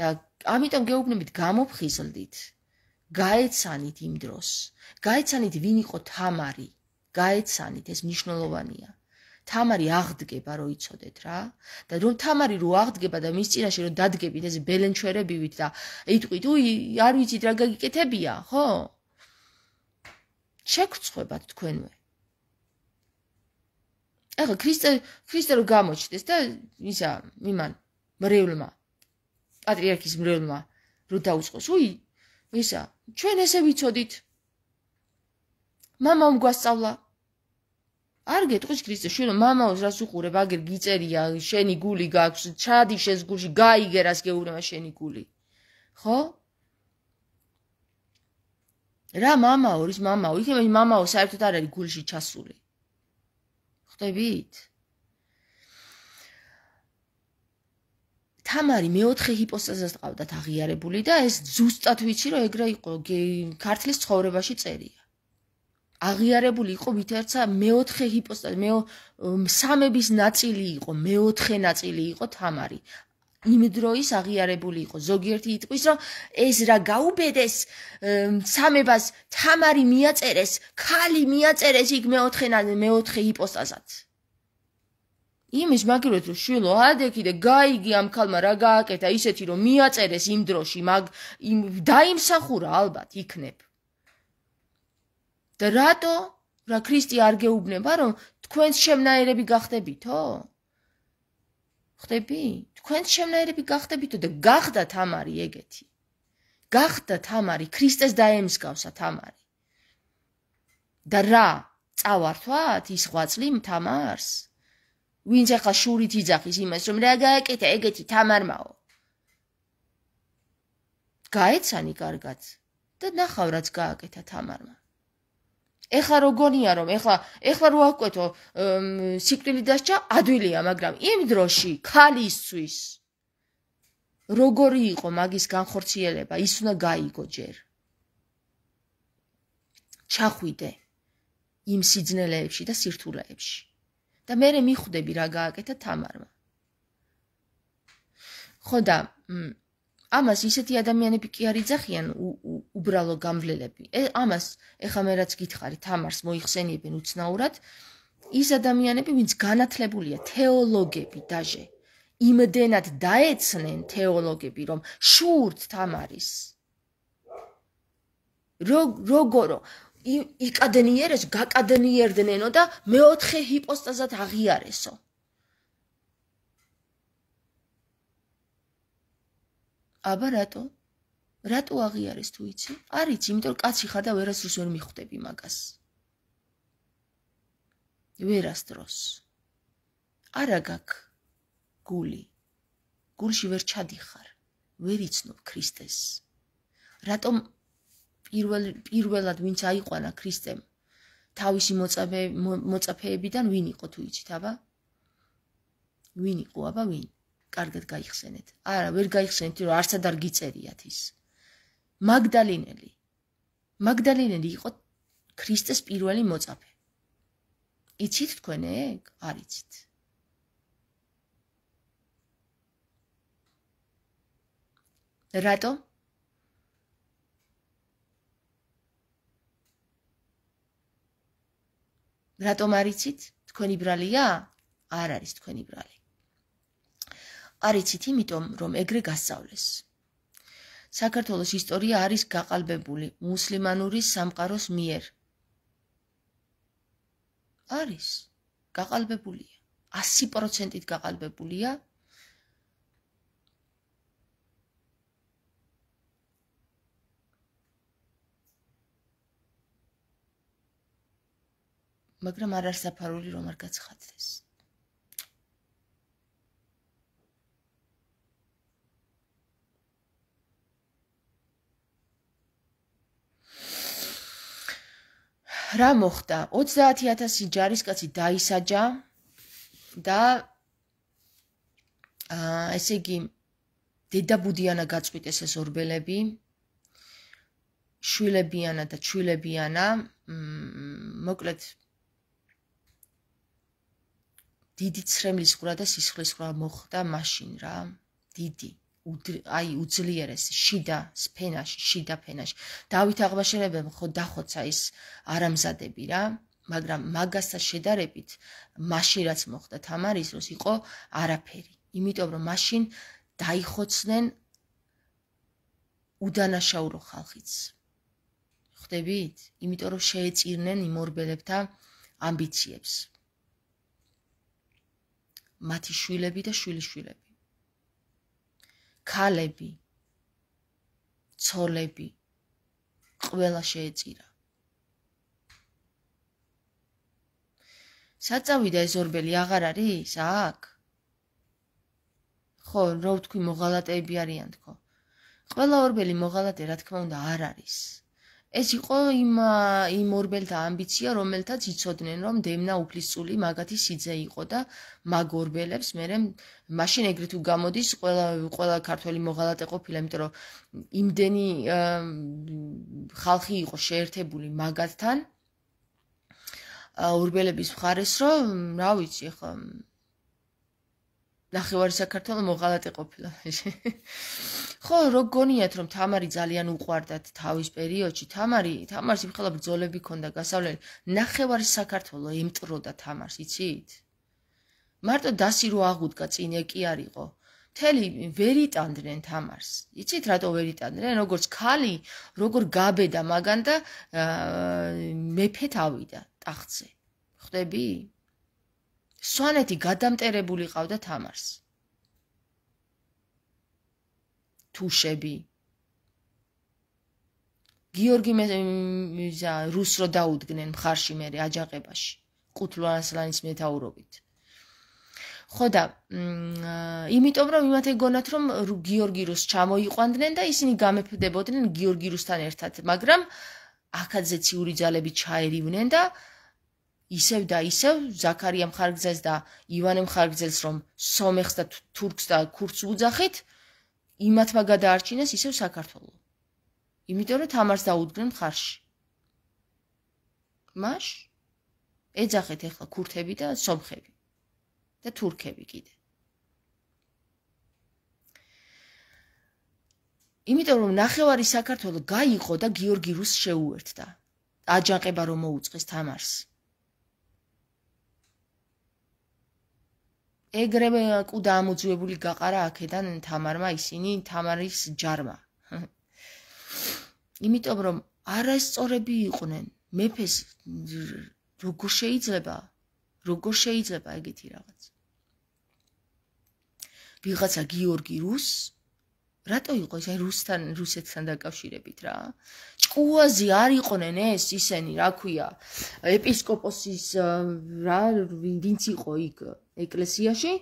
და ამიტომ გეუბნებით გამოფხიზლდით გაეცანით იმ დროს გაეცანით ვინ იყო თამარი გაეცანით ეს მნიშვნელოვანია თამარი აღდგება რომ იცოდეთ რა და რომ თამარი რო აღდგება და მის წინაშე რომ დადგებით ეს ბელენჩერებივით და იტყვით უი არ ვიცით რა გაგიკეთებია ხო შეგწყვებათ თქვენვე აღა ქრისტე ქრისტე რო გამოჩდეს და ისა მიმან მრევლმა პატრიარქის მრევლმა რო დაუწყოს, უი, ისა, ჩვენ ესე ვიცოდით. мамаო მგვასწავლა. არ გეტყვის ქრისტე, შენო мамаოს რას უყურებ, აგერ გიწერია, შენი გული გაქვს, ჩადი შენს გულში, გაიგე რას გეუბნება შენი გული. ხო? რა мамаო, ის мамаო, იქნებ მამაო საერთოდ არ არის გულში ჩასული. ხდებით? თამარი მეოთხე ჰიპოსტაზას ყავდათ აღიარებული და ეს ზუსტად ვიცი რომ ეგრე იყო ქართლის ცხოვრებაში წერია აღიარებული იყო ვითარცა მეოთხე ჰიპოსტაზა მე სამების ნაწილი იყო მეოთხე ნაწილი იყო თამარი იმ დროის აღიარებული იყო ზოგიერთი იტყვის რომ ეს რა გაუბედეს სამებას თამარი მიაწერეს ქალი მიაწერეს იქ მეოთხე ნაწილი მეოთხე ჰიპოსტაზაც იმის მაგილოთ რომ შვილო ადექი და გაიგი ამ ქალმა რა გააკეთა ისეთი რომ მიაწერეს იმ დროში მაგ იმ დაიმსახურა ალბათ იქნებ და რატო რა ქრისტე არ გეუბნება რომ თქვენ შემნაერები გახდებითო ხდები თქვენ შემნაერები გახდებითო და გახდა თამარი ეგეთი გახდა თამარი ქრისტეს დაემსგავსა თამარი და რა წავართვათ ის ღვაწლი თამარს ვინც ახლა შურით იძახის იმას, რომ რა გააკეთა ეგეთი თამარმაო. გაეცანი კარგად და ნახავ რაც გააკეთა თამარმა. ეხლა როგონია რომ ეხლა ეხლა რო აკვეთო სიკვდილი დასჭა ადვილია, მაგრამ იმ დროში ქალისთვის როგორი იყო მაგის განხორციელება, ის უნდა გაიგო ჯერ. ჩახვიდე იმ სიძნელეებში და სირთულეებში. და მე მე მიხვდები რა გააკეთა თამარმა. ხო და ამას ისეთი ადამიანები კი არ იძახიან უბრალო გამვლელები. ე ამას ეხა მე რაც გითხარი თამარს მოიხსენიებენ უცნაურად. ის ადამიანები, ვინც განათლებულია თეოლოგები დაჟე, იმდენად დაეცნენ თეოლოგები, რომ შურთ თამარის. როგორო იკადენიერეს გაკადენიერდნენო და მეოთხე ჰიპოსტაზად აღიარესო აბა რატო რატო აღიარეს თუ იცი არიც იმიტომ კაცი ხარ და ვერასდროს ვერ მიხვდები მაგას ვერასდროს არა გაკ გული გულში ვერ ჩადიხარ ვერიცნობ ქრისტეს რატომ პირველ პირველად ვინც აიყვანა ქრისტემ თავისი მოწაფე მოწაფეებიდან ვინ იყო თუ იცით აბა ვინ იყო აბა ვინ კარგად გაიხსენეთ არა ვერ გაიხსენეთ რომ არც არ გიწერიათ ის მაგდალინელი მაგდალინელი იყო ქრისტეს პირველი მოწაფე იცით თქვენ ეგ არ იცით რატომ რატომ არიცით? თქვენი ბრალია? არ არის თქვენი ბრალი. არიცით, იმიტომ რომ ეგრე გასწავლეს. საქართველოს ისტორია არის გაყალბებული მუსლიმანური სამყაროს მიერ. არის გაყალბებულია. 100%-ით გაყალბებულია მაგრამ არ არის საფარული რომ არ გაცხადდეს. რა მოხდა? 30000 ჯარისკაცი დაისაჯა და აა ესე იგი დედაბუდიანა გაწყვიტეს ეს ორბელები. შვილებიანა და შვილებიანა, მოკლედ დიდი ცრემლის ყურა და სისხლის ყურა მოხდა მაშინ რა დიდი აი უძლიერესი შიდა სფენაში შიდა ფენაში დავით აღმაშენებელი ხო დახოცა ის არამზადები რა მაგრამ მაგასთან შედარებით მაშინ რაც მოხდა თამარის როს იყო არაფერი იმიტომ რომ მაშინ დაიხოცნენ უდანაშაურო ხალხიც ხდებით იმიტომ რომ შეეწირნენ იმორბელებთან амбициებს მათი შვილები და შვილიშვილები. ქალები, ძოლები, ყველა შეეწირა. საწავიდა ეზორბელი აღარ არის? აკ. ხო, რო თქვი მოღალატეები არიან თქო. ყველა ორბელი მოღალატე რა თქმა უნდა არ არის. ეს იყო იმ იმ ორბელთა ამბიცია, რომელთაც იცოდნენ, რომ დემნა უფლისწული მაგათი სიძე იყო და მაგ ორბელებს მე მაშინ ეგრეთ უგამოდის ყველა ყველა ქართველი მოღალატე ყოფილა, იმიტომ რომ იმდენი ხალხი იყო შეერთებული მაგათთან ორბელების მხარეს, რომ რა ვიცი, ხო ნახევარი საქართველო მოღალატე ყოფილა. [laughs] ხო, რო გონიათ რომ თამარი ძალიან უყვარდათ თავის პერიოდში, თამარი, თამარს იმხელა ბრძოლები ქონდა გასავლელი. ნახევარი საქართველო ემტროდა თამარს, იცით? მარტო დასირო აღუდგა წინე კი არისო. მთელი ვერიტანდნენ თამარს. იცით რატო ვერიტანდნენ? როგორც ქალი, როგორ გაბედა მაგან და მეფე თავიდა ტახტზე. ხდები? სვანეთი გადამტერებული ყავდა თამარს. თუშები გიორგი მე რუსრო დაუდგნენ მხარში მე აჯაყებაში ყუთლუანსლანის მეტაურობით. ხო და იმიტომ რომ იმათ ეგონათ რომ გიორგი რუს ჩამოიყვანდნენ და ისინი გამეფდებოდნენ გიორგი რუსთან ერთად, მაგრამ აკაძე ციური ძალები ჩაერივნენ და ისევ და ისევ ზაქარიამ ხარგძეს და ივანემ ხარგძელს რომ სომეხს და თურქს და ქურთს უძახეთ იმათმა გადაარჩინეს ისევ საქართველო იმიტომ რომ თამარს დაუდგნენ ხარში მაშ ეძახეთ ახლა ქურთები და სომხები და თურქები კიდე იმიტომ რომ ნახევარი საქართველო გაიყო და გიორგი რუსს შეუერთდა აჯანყება რომ მოუწყეს თამარს ეგრევე კუ დაამოძიებული გაყარა აქედან თამარმა ისინი თამარის ჯარმა. იმიტომ რომ არასწორები იყვნენ. მეფეს როგორ შეიძლება? როგორ შეიძლება ეგეთი რაღაც? ვიღაცა გიორგი რუსს რატო იყო ეს აი რუსთან რუსეთთან დაკავშირებით რა? ჭკუაზი არ იყვნენ ეს ისენი, რა ქვია, ეპისკოპოსის რა ვინც იყო იქ ეკლესიაში?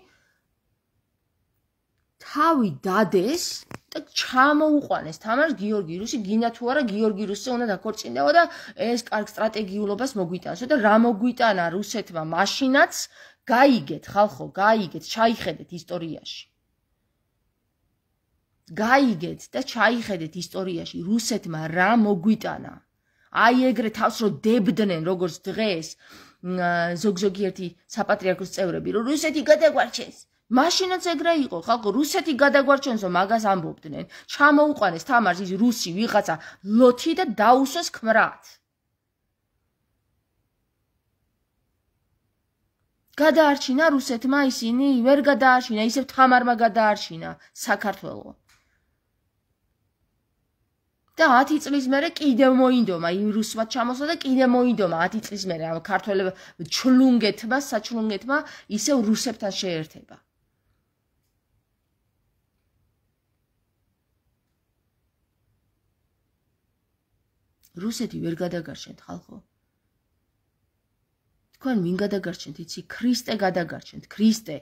თავი დადეს და ჩამოუყვანეს თამარ გიორგი რუსი გინა თუ არა გიორგი რუსი უნდა დაქორწინდეო და ეს კარგ სტრატეგიულობას მოგვიტანოს და რა მოგვიტანა რუსეთმა მაშინაც გაიგეთ ხალხო გაიგეთ ჩაიხედეთ ისტორიაში გაიგეთ და ჩაიხედეთ ისტორიაში რუსეთმა რა მოგვიტანა. აი ეგრე თავს რო დებდნენ როგორც დღეს ზოგზოგიერთი საპატრიარქოს წევრები, რომ რუსეთი გადაგვარჩეს. მაშინაც ეგრე იყო, ხალხო, რუსეთი გადაგვარჩენს, რომ მაგას ამბობდნენ. ჩამოუყარეს თამარს ის რუსი ვიღაცა ლოთი და დაუსვეს ქმრად. გადაარჩინა რუსეთმა ისინი, ვერ გადაარჩინა, ისევ თამარმა გადაარჩინა საქართველოს. და 10 წლის მერე კიდევ მოინდომა იმ რუსმა ჩამოსა და კიდევ მოინდომა 10 წლის მერე ამ ქართველებ ჩლუნგეთმა საჩლუნგეთმა ისევ რუსებთან შეერთება რუსეთი ვერ გადაგარჩენთ ხალხო თქვენ ვინ გადაგარჩენთ იცი ქრისტე გადაგარჩენთ ქრისტე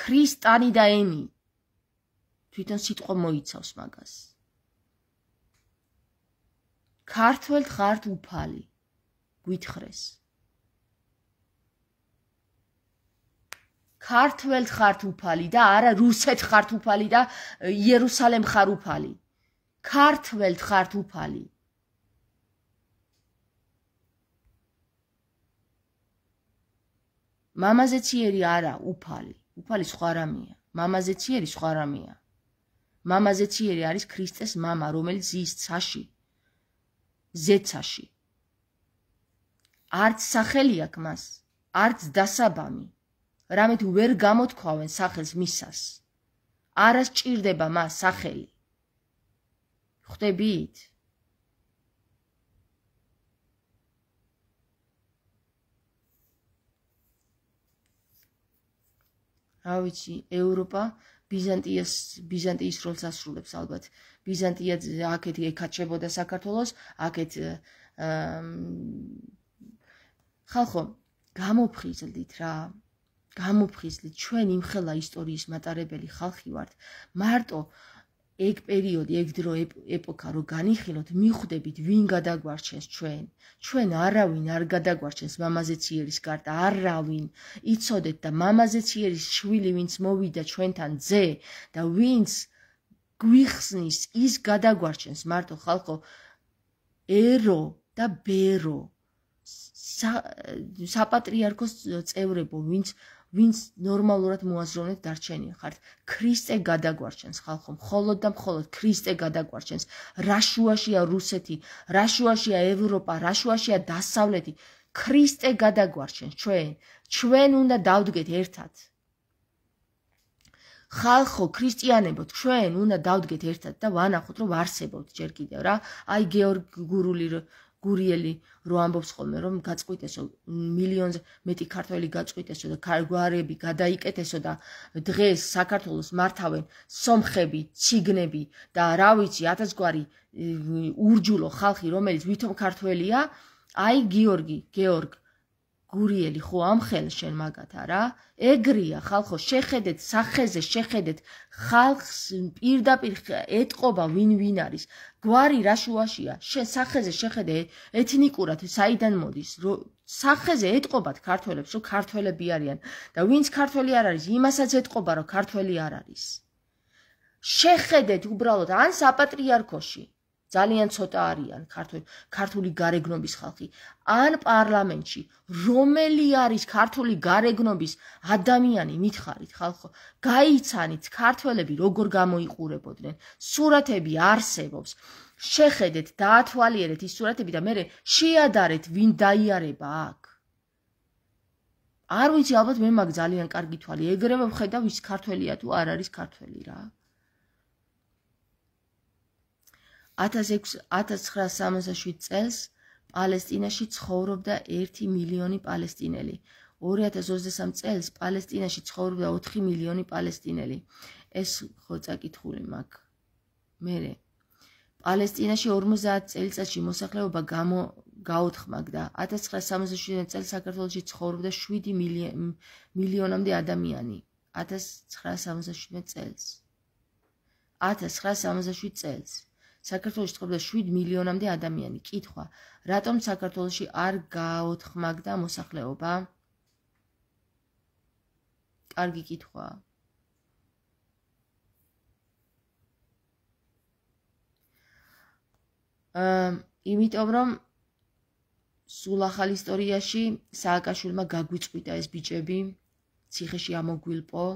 ქრისტიანი და ემინი თვითონ სიტყვა მოიცავს მაგას. ქართველ ღარდ უფალი გვითხრეს. ქართველ ღარდ უფალი და არა რუსეთ ღარდ უფალი და იერუსალიმ ღარდ უფალი. ქართველ ღარდ უფალი мамазе ციერი არა უფალი უფალი სხვა რამეა მამაზე ციერი სხვა რამეა მამაზე ციერი არის ქრისტეს мама, რომელიც ის ცაში ზეცაში. არც სახელი აქვს მას, არც დასაბამი. რამეთუ ვერ გამოთქვავენ სახელს მისას. არას ჭირდება მას სახელი. ხვდებით? რა ვიცი, ევროპა ბიზანტიას ბიზანტიის როლს ასრულებს ალბათ. ბიზანტია აქეთ ეკაჩებოდა საქართველოს, აქეთ ხალხო, გამოფხიზლით რა. გამოფხიზლით ჩვენ იმხელა ისტორიის მატარებელი ხალხი ვართ. მარტო ეგ პერიოდი, ეგ დრო ეპოქა რო განიხილოთ, მიხვდებით ვინ გადაგვარჩენს ჩვენ. ჩვენ არავინ არ გადაგვარჩენს მამაზე ციერის გარდა, არავინ. იცოდეთ და მამაზე ციერის შვილი ვინც მოვიდა ჩვენთან ძე და ვინც გვიხსნის ის გადაგვარჩენს მარტო ხალხო ერო და ბერო საპატრიარქოს წევრებო ვინც ვინც ნორმალურად მოაზროვნეთ დარჩენილი ხართ. ქრისტე გადაგვარჩენს ხალხო, მხოლოდ და მხოლოდ ქრისტე გადაგვარჩენს. რაშუაშია რუსეთი, რაშუაშია ევროპა, რაშუაშია დასავლეთი. ქრისტე გადაგვარჩენს ჩვენ. ჩვენ უნდა დავდგეთ ერთად. ხალხო, ქრისტიანებო, ჩვენ უნდა დავდგეთ ერთად და ვანახოთ რომ არსებობთ ჯერ კიდევ რა. აი გიორგი გურული რომ გურიელი რო ამბობს ხოლმე რომ გაწყვიტესო მილიონზე მეტი ქართველი გაწყვიტესო და გარგვარები გადაიკეთესო და დღეს საქართველოს მართავენ სომხები, ციგნები და რა ვიცი ათასგვარი ურჯულო ხალხი რომელიც ვითომ ქართველია აი გიორგი გეორგი გურიელი ხო ამ ხელს შენ მაგათ არა? ეგრია ხალხო, შეხედეთ სახეზე, შეხედეთ ხალხს პირდაპირ ეთყობა ვინ ვინ არის. გვარი რა შუაშია? შენ სახეზე შეხედე ეთნიკურად საიდან მოდის? სახეზე ეთყობათ ქართველებს, რომ ქართველები არიან და ვინც ქართველი არ არის, იმასაც ეთყობა, რომ ქართველი არ არის. შეხედეთ უბრალოდ ან საპატრიარქოში, ძალიან ცოტა არიან ქართული ქართული გარეგნობის ხალხი ან პარლამენტში რომელი არის ქართული გარეგნობის ადამიანი მითხარით ხალხო გაიცანით ქართველები როგორ გამოიყურებოდნენ სურათები არსებობს შეხედეთ დაათვალიერეთ ის სურათები და მე შეადარეთ ვინ დაიარება აქ არ ვიცი ალბათ მე მაგ ძალიან კარგი თვალი ეგრევე ხედავ ის ქართველია თუ არ არის ქართველი რა აქ 1967 წელს პალესტინაში ცხოვრობდა 1 მილიონი პალესტინელი. 2023 წელს პალესტინაში ცხოვრობდა 4 მილიონი პალესტინელი. ეს ხო წაკითხული მაქვს. მე პალესტინაში 50 წელიწადში მოსახლეობა გამო გაოთხმაგდა. 1967 წელს საქართველოში ცხოვრობდა 7 მილიონამდე ადამიანი. 1967 წელს. 1967 წელს. საქართველოს ცხოვრდა 7 მილიონამდე ადამიანი. კითხვა: რატომ საქართველოში არ გაოთხმაგდა მოსახლეობა? კარგი კითხვა. აი, იმიტომ რომ სულ ახალ ისტორიაში სააკაშვილმა გაგვიწყვიტა ეს ბიჭები ციხეში ამოგვილპო.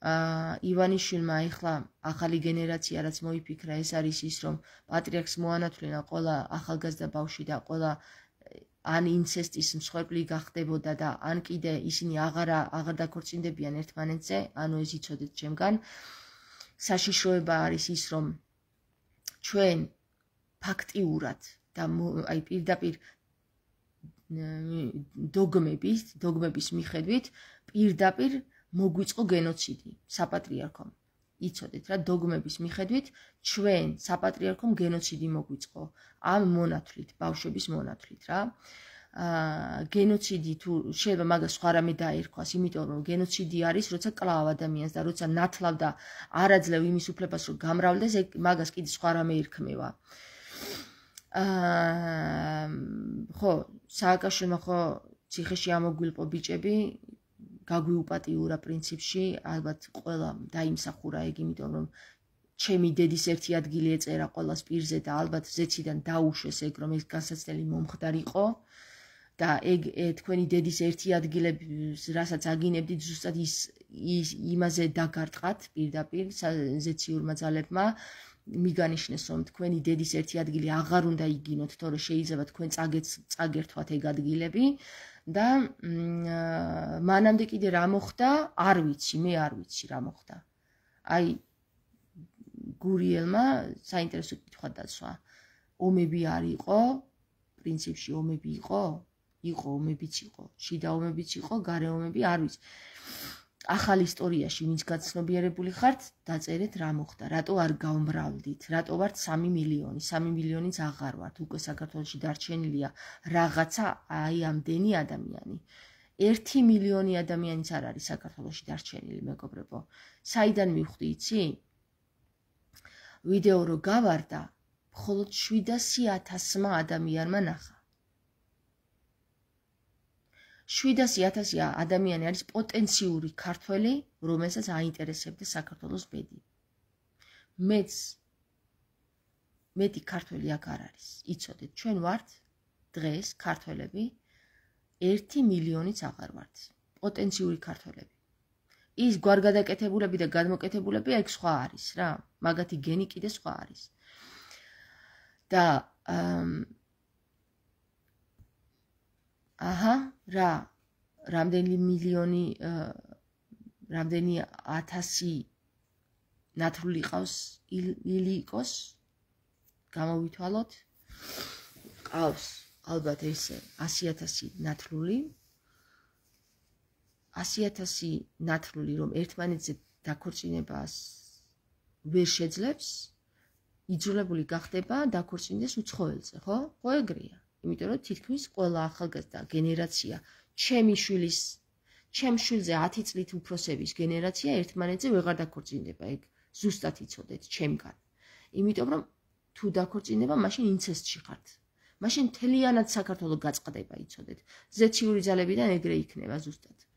ა ივანიშვილმა ახლა ახალი გენერაცია რაც მოიფიქრა ეს არის ის რომ პატრიარქს მოანათლენა ყველა ახალგაზრდა ბავშვი და ყველა ან ინცესტის მსხვერპლი გახდებოდა და ან კიდე ისინი აღარა აღარ დაქორწინდებიან ერთმანეთზე ანუ ეს იცოდეთ ჩემგან საშიშროება არის ის რომ ჩვენ ფაქტიურად და აი პირდაპირ დოგმების დოგმების მიხედვით პირდაპირ მოგვიწყო გენოციდი საპატრიარქომ. იცოდეთ რა, დოგმების მიხედვით ჩვენ საპატრიარქომ გენოციდი მოგვიწყო ამ მონათლით, ბავშვების მონათლით რა. აა გენოციდი თუ შეიძლება მაგას სხვა რამე დაერქვას, იმიტომ რომ გენოციდი არის, როცა კლავ ადამიანს და როცა ნათლავ და არაძლევ იმის უფლებას, რომ გამრავლდეს, ეგ მაგას კიდე სხვა რამე ერქმევა. აა ხო, სააკაშვილმა ხო ციხეში ამოგვილპო ბიჭები, გაგვიუპატიურა პრინციპში, ალბათ ყველა დაიმსახურა ეგ, იმიტომ რომ ჩემი დედის ერთი ადგილი ეწერა ყველა სპირზე და ალბათ ზეციდან დაუშვეს ეგ რომ ეს განსაცდელი მომხდარიყო. და ეგ თქვენი დედის ერთი ადგილები, რასაც აგინებდით ზუსტად ის ის იმაზე დაგარტყათ პირდაპირ ზეციურმა ძალებმა მიგანიშნეს რომ თქვენი დედის ერთი ადგილი აღარ უნდა იგინოთ, თორე შეიძლება თქვენ წაგეც წაგერთვათ ეგ ადგილები და მანამდე კიდე რა მოხდა? არ ვიცი, მე არ ვიცი რა მოხდა. აი გურიელმა საინტერესო კითხვა დაცვა. ომები არ იყო? პრინციპში ომები იყო? იყო ომებიც იყო. შიდა ომებიც იყო, გარე ომები არ ვიცი. ახალ ისტორიაში ვინც გაცნობიერებული ხართ, დაწერეთ რა მოხდა, რატო არ გაომრავლდით, რატო ვართ 3 მილიონი, 3 მილიონიც აღარ ვართ, უკვე საქართველოსი დარჩენილია რაღაცა აი ამდენი ადამიანი. 1 მილიონი ადამიანიც არ არის საქართველოსი დარჩენილი, მეგობრებო. საიდან მივხვდი, იცი? ვიდეო რო გავარდა, მხოლოდ 700.000-მა ადამიანმა ნახა. 700.000 ადამიანი არის პოტენციური ქართველი, რომელსაც აინტერესებდა საქართველოს ბედი. მეც მეტი ქართველი აქ არ არის. იცოდეთ, ჩვენ ვართ დღეს ქართველები 1 მილიონიც აღარ ვართ. პოტენციური ქართველები. ის გარგადაკეთებულები და გადმოკეთებულები აქ სხვა არის რა. მაგათი გენი კიდე სხვა არის. და აა აჰა რა რამდენი მილიონი რამდენი 1000 ნათრული ყავს ილიკოს გამოვითვალოთ ყავს ალბათ ესე 100000 ნათრული 100000 ნათრული რომ ერთმანეთზე დაქორწინებას ვერ შეძლებს იძულებული გახდება დაქორწინდეს უცხოელზე ხო ხო ეგრეა იმიტომ რომ თითქმის ყველა ახალგაზრდა გენერაცია ჩემი შვილის ჩემ შვილზე 10 წლით უფროსების გენერაცია ერთმანეთზე ვეღარ დაქორწინდება ეგ ზუსტად იცოდეთ ჩემგან იმიტომ რომ თუ დაქორწინება მაშინ ინცესტში ხართ მაშინ თლიანად საქართველოს გაწყდება იცოდეთ ზეციური ძალებიდან ეგრე იქნება ზუსტად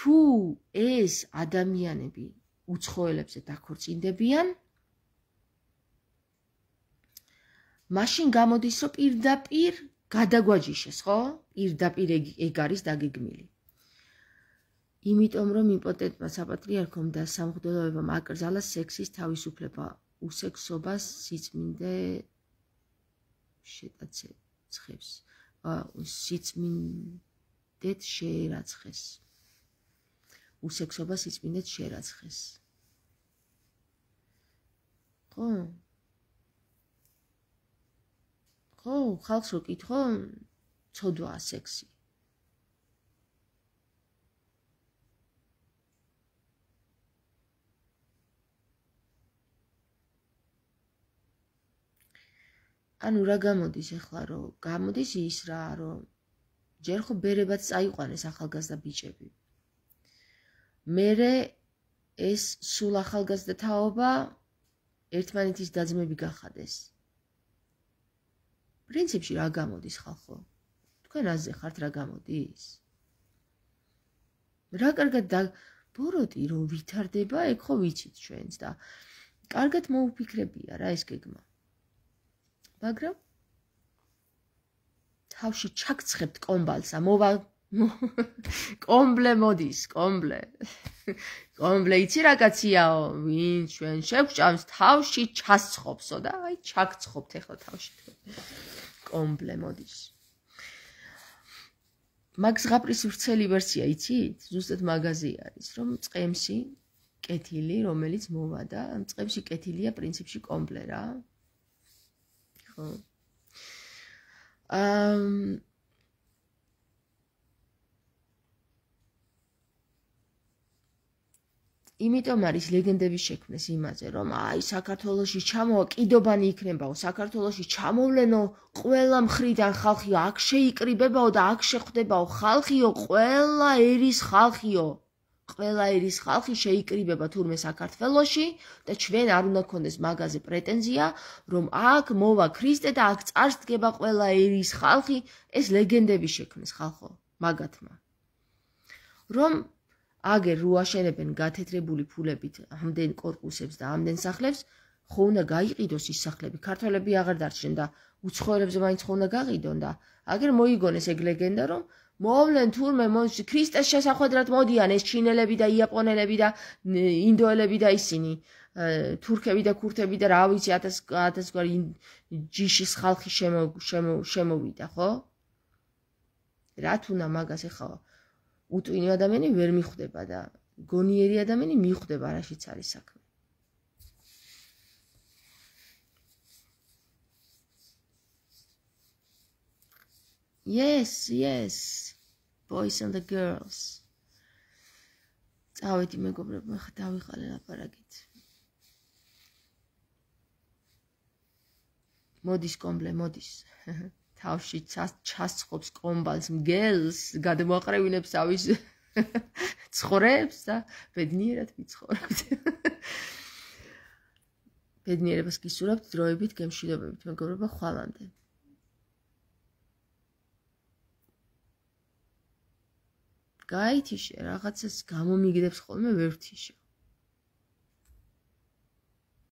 თუ ეს ადამიანები უცხოელებზე დაქორწინდებიან მაშინ გამოდის, რომ პირდაპირ გადაგვაჯიშეს, ხო? პირდაპირ ეგ არის დაგეგმილი. იმიტომ რომ იმპოტენტმა საპატრიარქომ და სამღვდელოებამ აკრძალა სექსის თავისუფლება, უსექსობას სიწმინდე შეტაცებს. აა სიწმინდეთ შეერაცხეს. უსექსობა სიწმინდეთ შეერაცხეს. ხო? ხო ხალხს რო კითხო ცოდვაა სექსი ანუ რა გამოდის ახლა რომ გამოდის ის რა რომ ჯერ ხო ბერებად წაიყვანეს ახალგაზრდა ბიჭები მერე ეს სულ ახალგაზრდა თაობა ერთმანეთის დაძმები გახადეს. პრინციპში რა გამოდის ხალხო? თქვენ ასე ხართ რა გამოდის? რა კარგად და ბოროტი რომ ვითარდება, ეგ ხო ვიცით ჩვენც და კარგად მოუფიქრებია რა ეს გეგმა. მაგრამ თავში ჩაგცხებთ კომბალსა, მოვა [laughs] კომბლე მოდის, კომბლე. კომბლე იცი რაკაციაო, ვინ ჩვენ შევჭამს თავში ჩასცხობსო და აი ჩაგცხობთ ახლა თავში. კომბლე მოდის. მაგ ზღაპრის ვრცელი ვერსია იცით? ზუსტად მაგაზი არის, რომ წემსი კეთილი, რომელიც მოვა და წემსი კეთილია პრინციპში კომბლე რა. ხო. აა იმიტომ არის ლეგენდების შექმნის იმაზე, რომ აი საქართველოსი ჩამოვა, კიდობანი იქნებაო, საქართველოსი ჩამოვლენო, ყველა მხრიდან ხალხიო, აქ შეიკრიბებაო და აქ შეხვდებაო, ხალხიო, ყველა ერის ხალხიო. ყველა ერის ხალხი შეიკრიბება თურმე საქართველოსი და ჩვენ არ უნდა გქონდეს მაგაზე პრეტენზია, რომ აქ მოვა ქრისტე და აქ წარსდგება ყველა ერის ხალხი, ეს ლეგენდები შექმნეს ხალხო, მაგათმა. რომ აგე რუაშენებენ გათეთრებული ფულებით ამდენ корпуსებს და ამდენ სახლებს ხო უნდა გაიყიდოს ის სახლები ქართველები აღარ დარჩნენ და უცხოელებზე მაინც ხო უნდა გაყიდონ და აგერ მოიგონეს ეგ ლეგენდა რომ მოავლენ თურმე მონში ქრისტეს შესახვედრად მოდიან ეს ჩინელები და იაპონელები და ინდოელები და ისინი თურქები და ქურთები და რა ვიცი 1000 1000 გვარი ჯიშის ხალხი შემო შემოვიდა ხო რა თუნდა მაგას ეხავა უტვინი ადამიანი ვერ მიხვდება და გონიერი ადამიანი მიხვდება რაშიც არის საქმე. Yes, yes. Boys and the girls. წავედი მეგობრებო, ახლა დავიღალე ლაპარაკით. მოდის კომბლე, მოდის. [laughs] თავში ჩასხობს კომბალს მგელს, გადმოაყრევინებს ავის [laughs] ცხრებს და ბედნიერად მიცხოვრებს. [laughs] ბედნიერებას გისურვებთ დროებით გემშვიდობებით, მეგობრებო, ხვალამდე. გაითიშე რაღაცას გამომიგდებს ხოლმე ვერ ვთიშე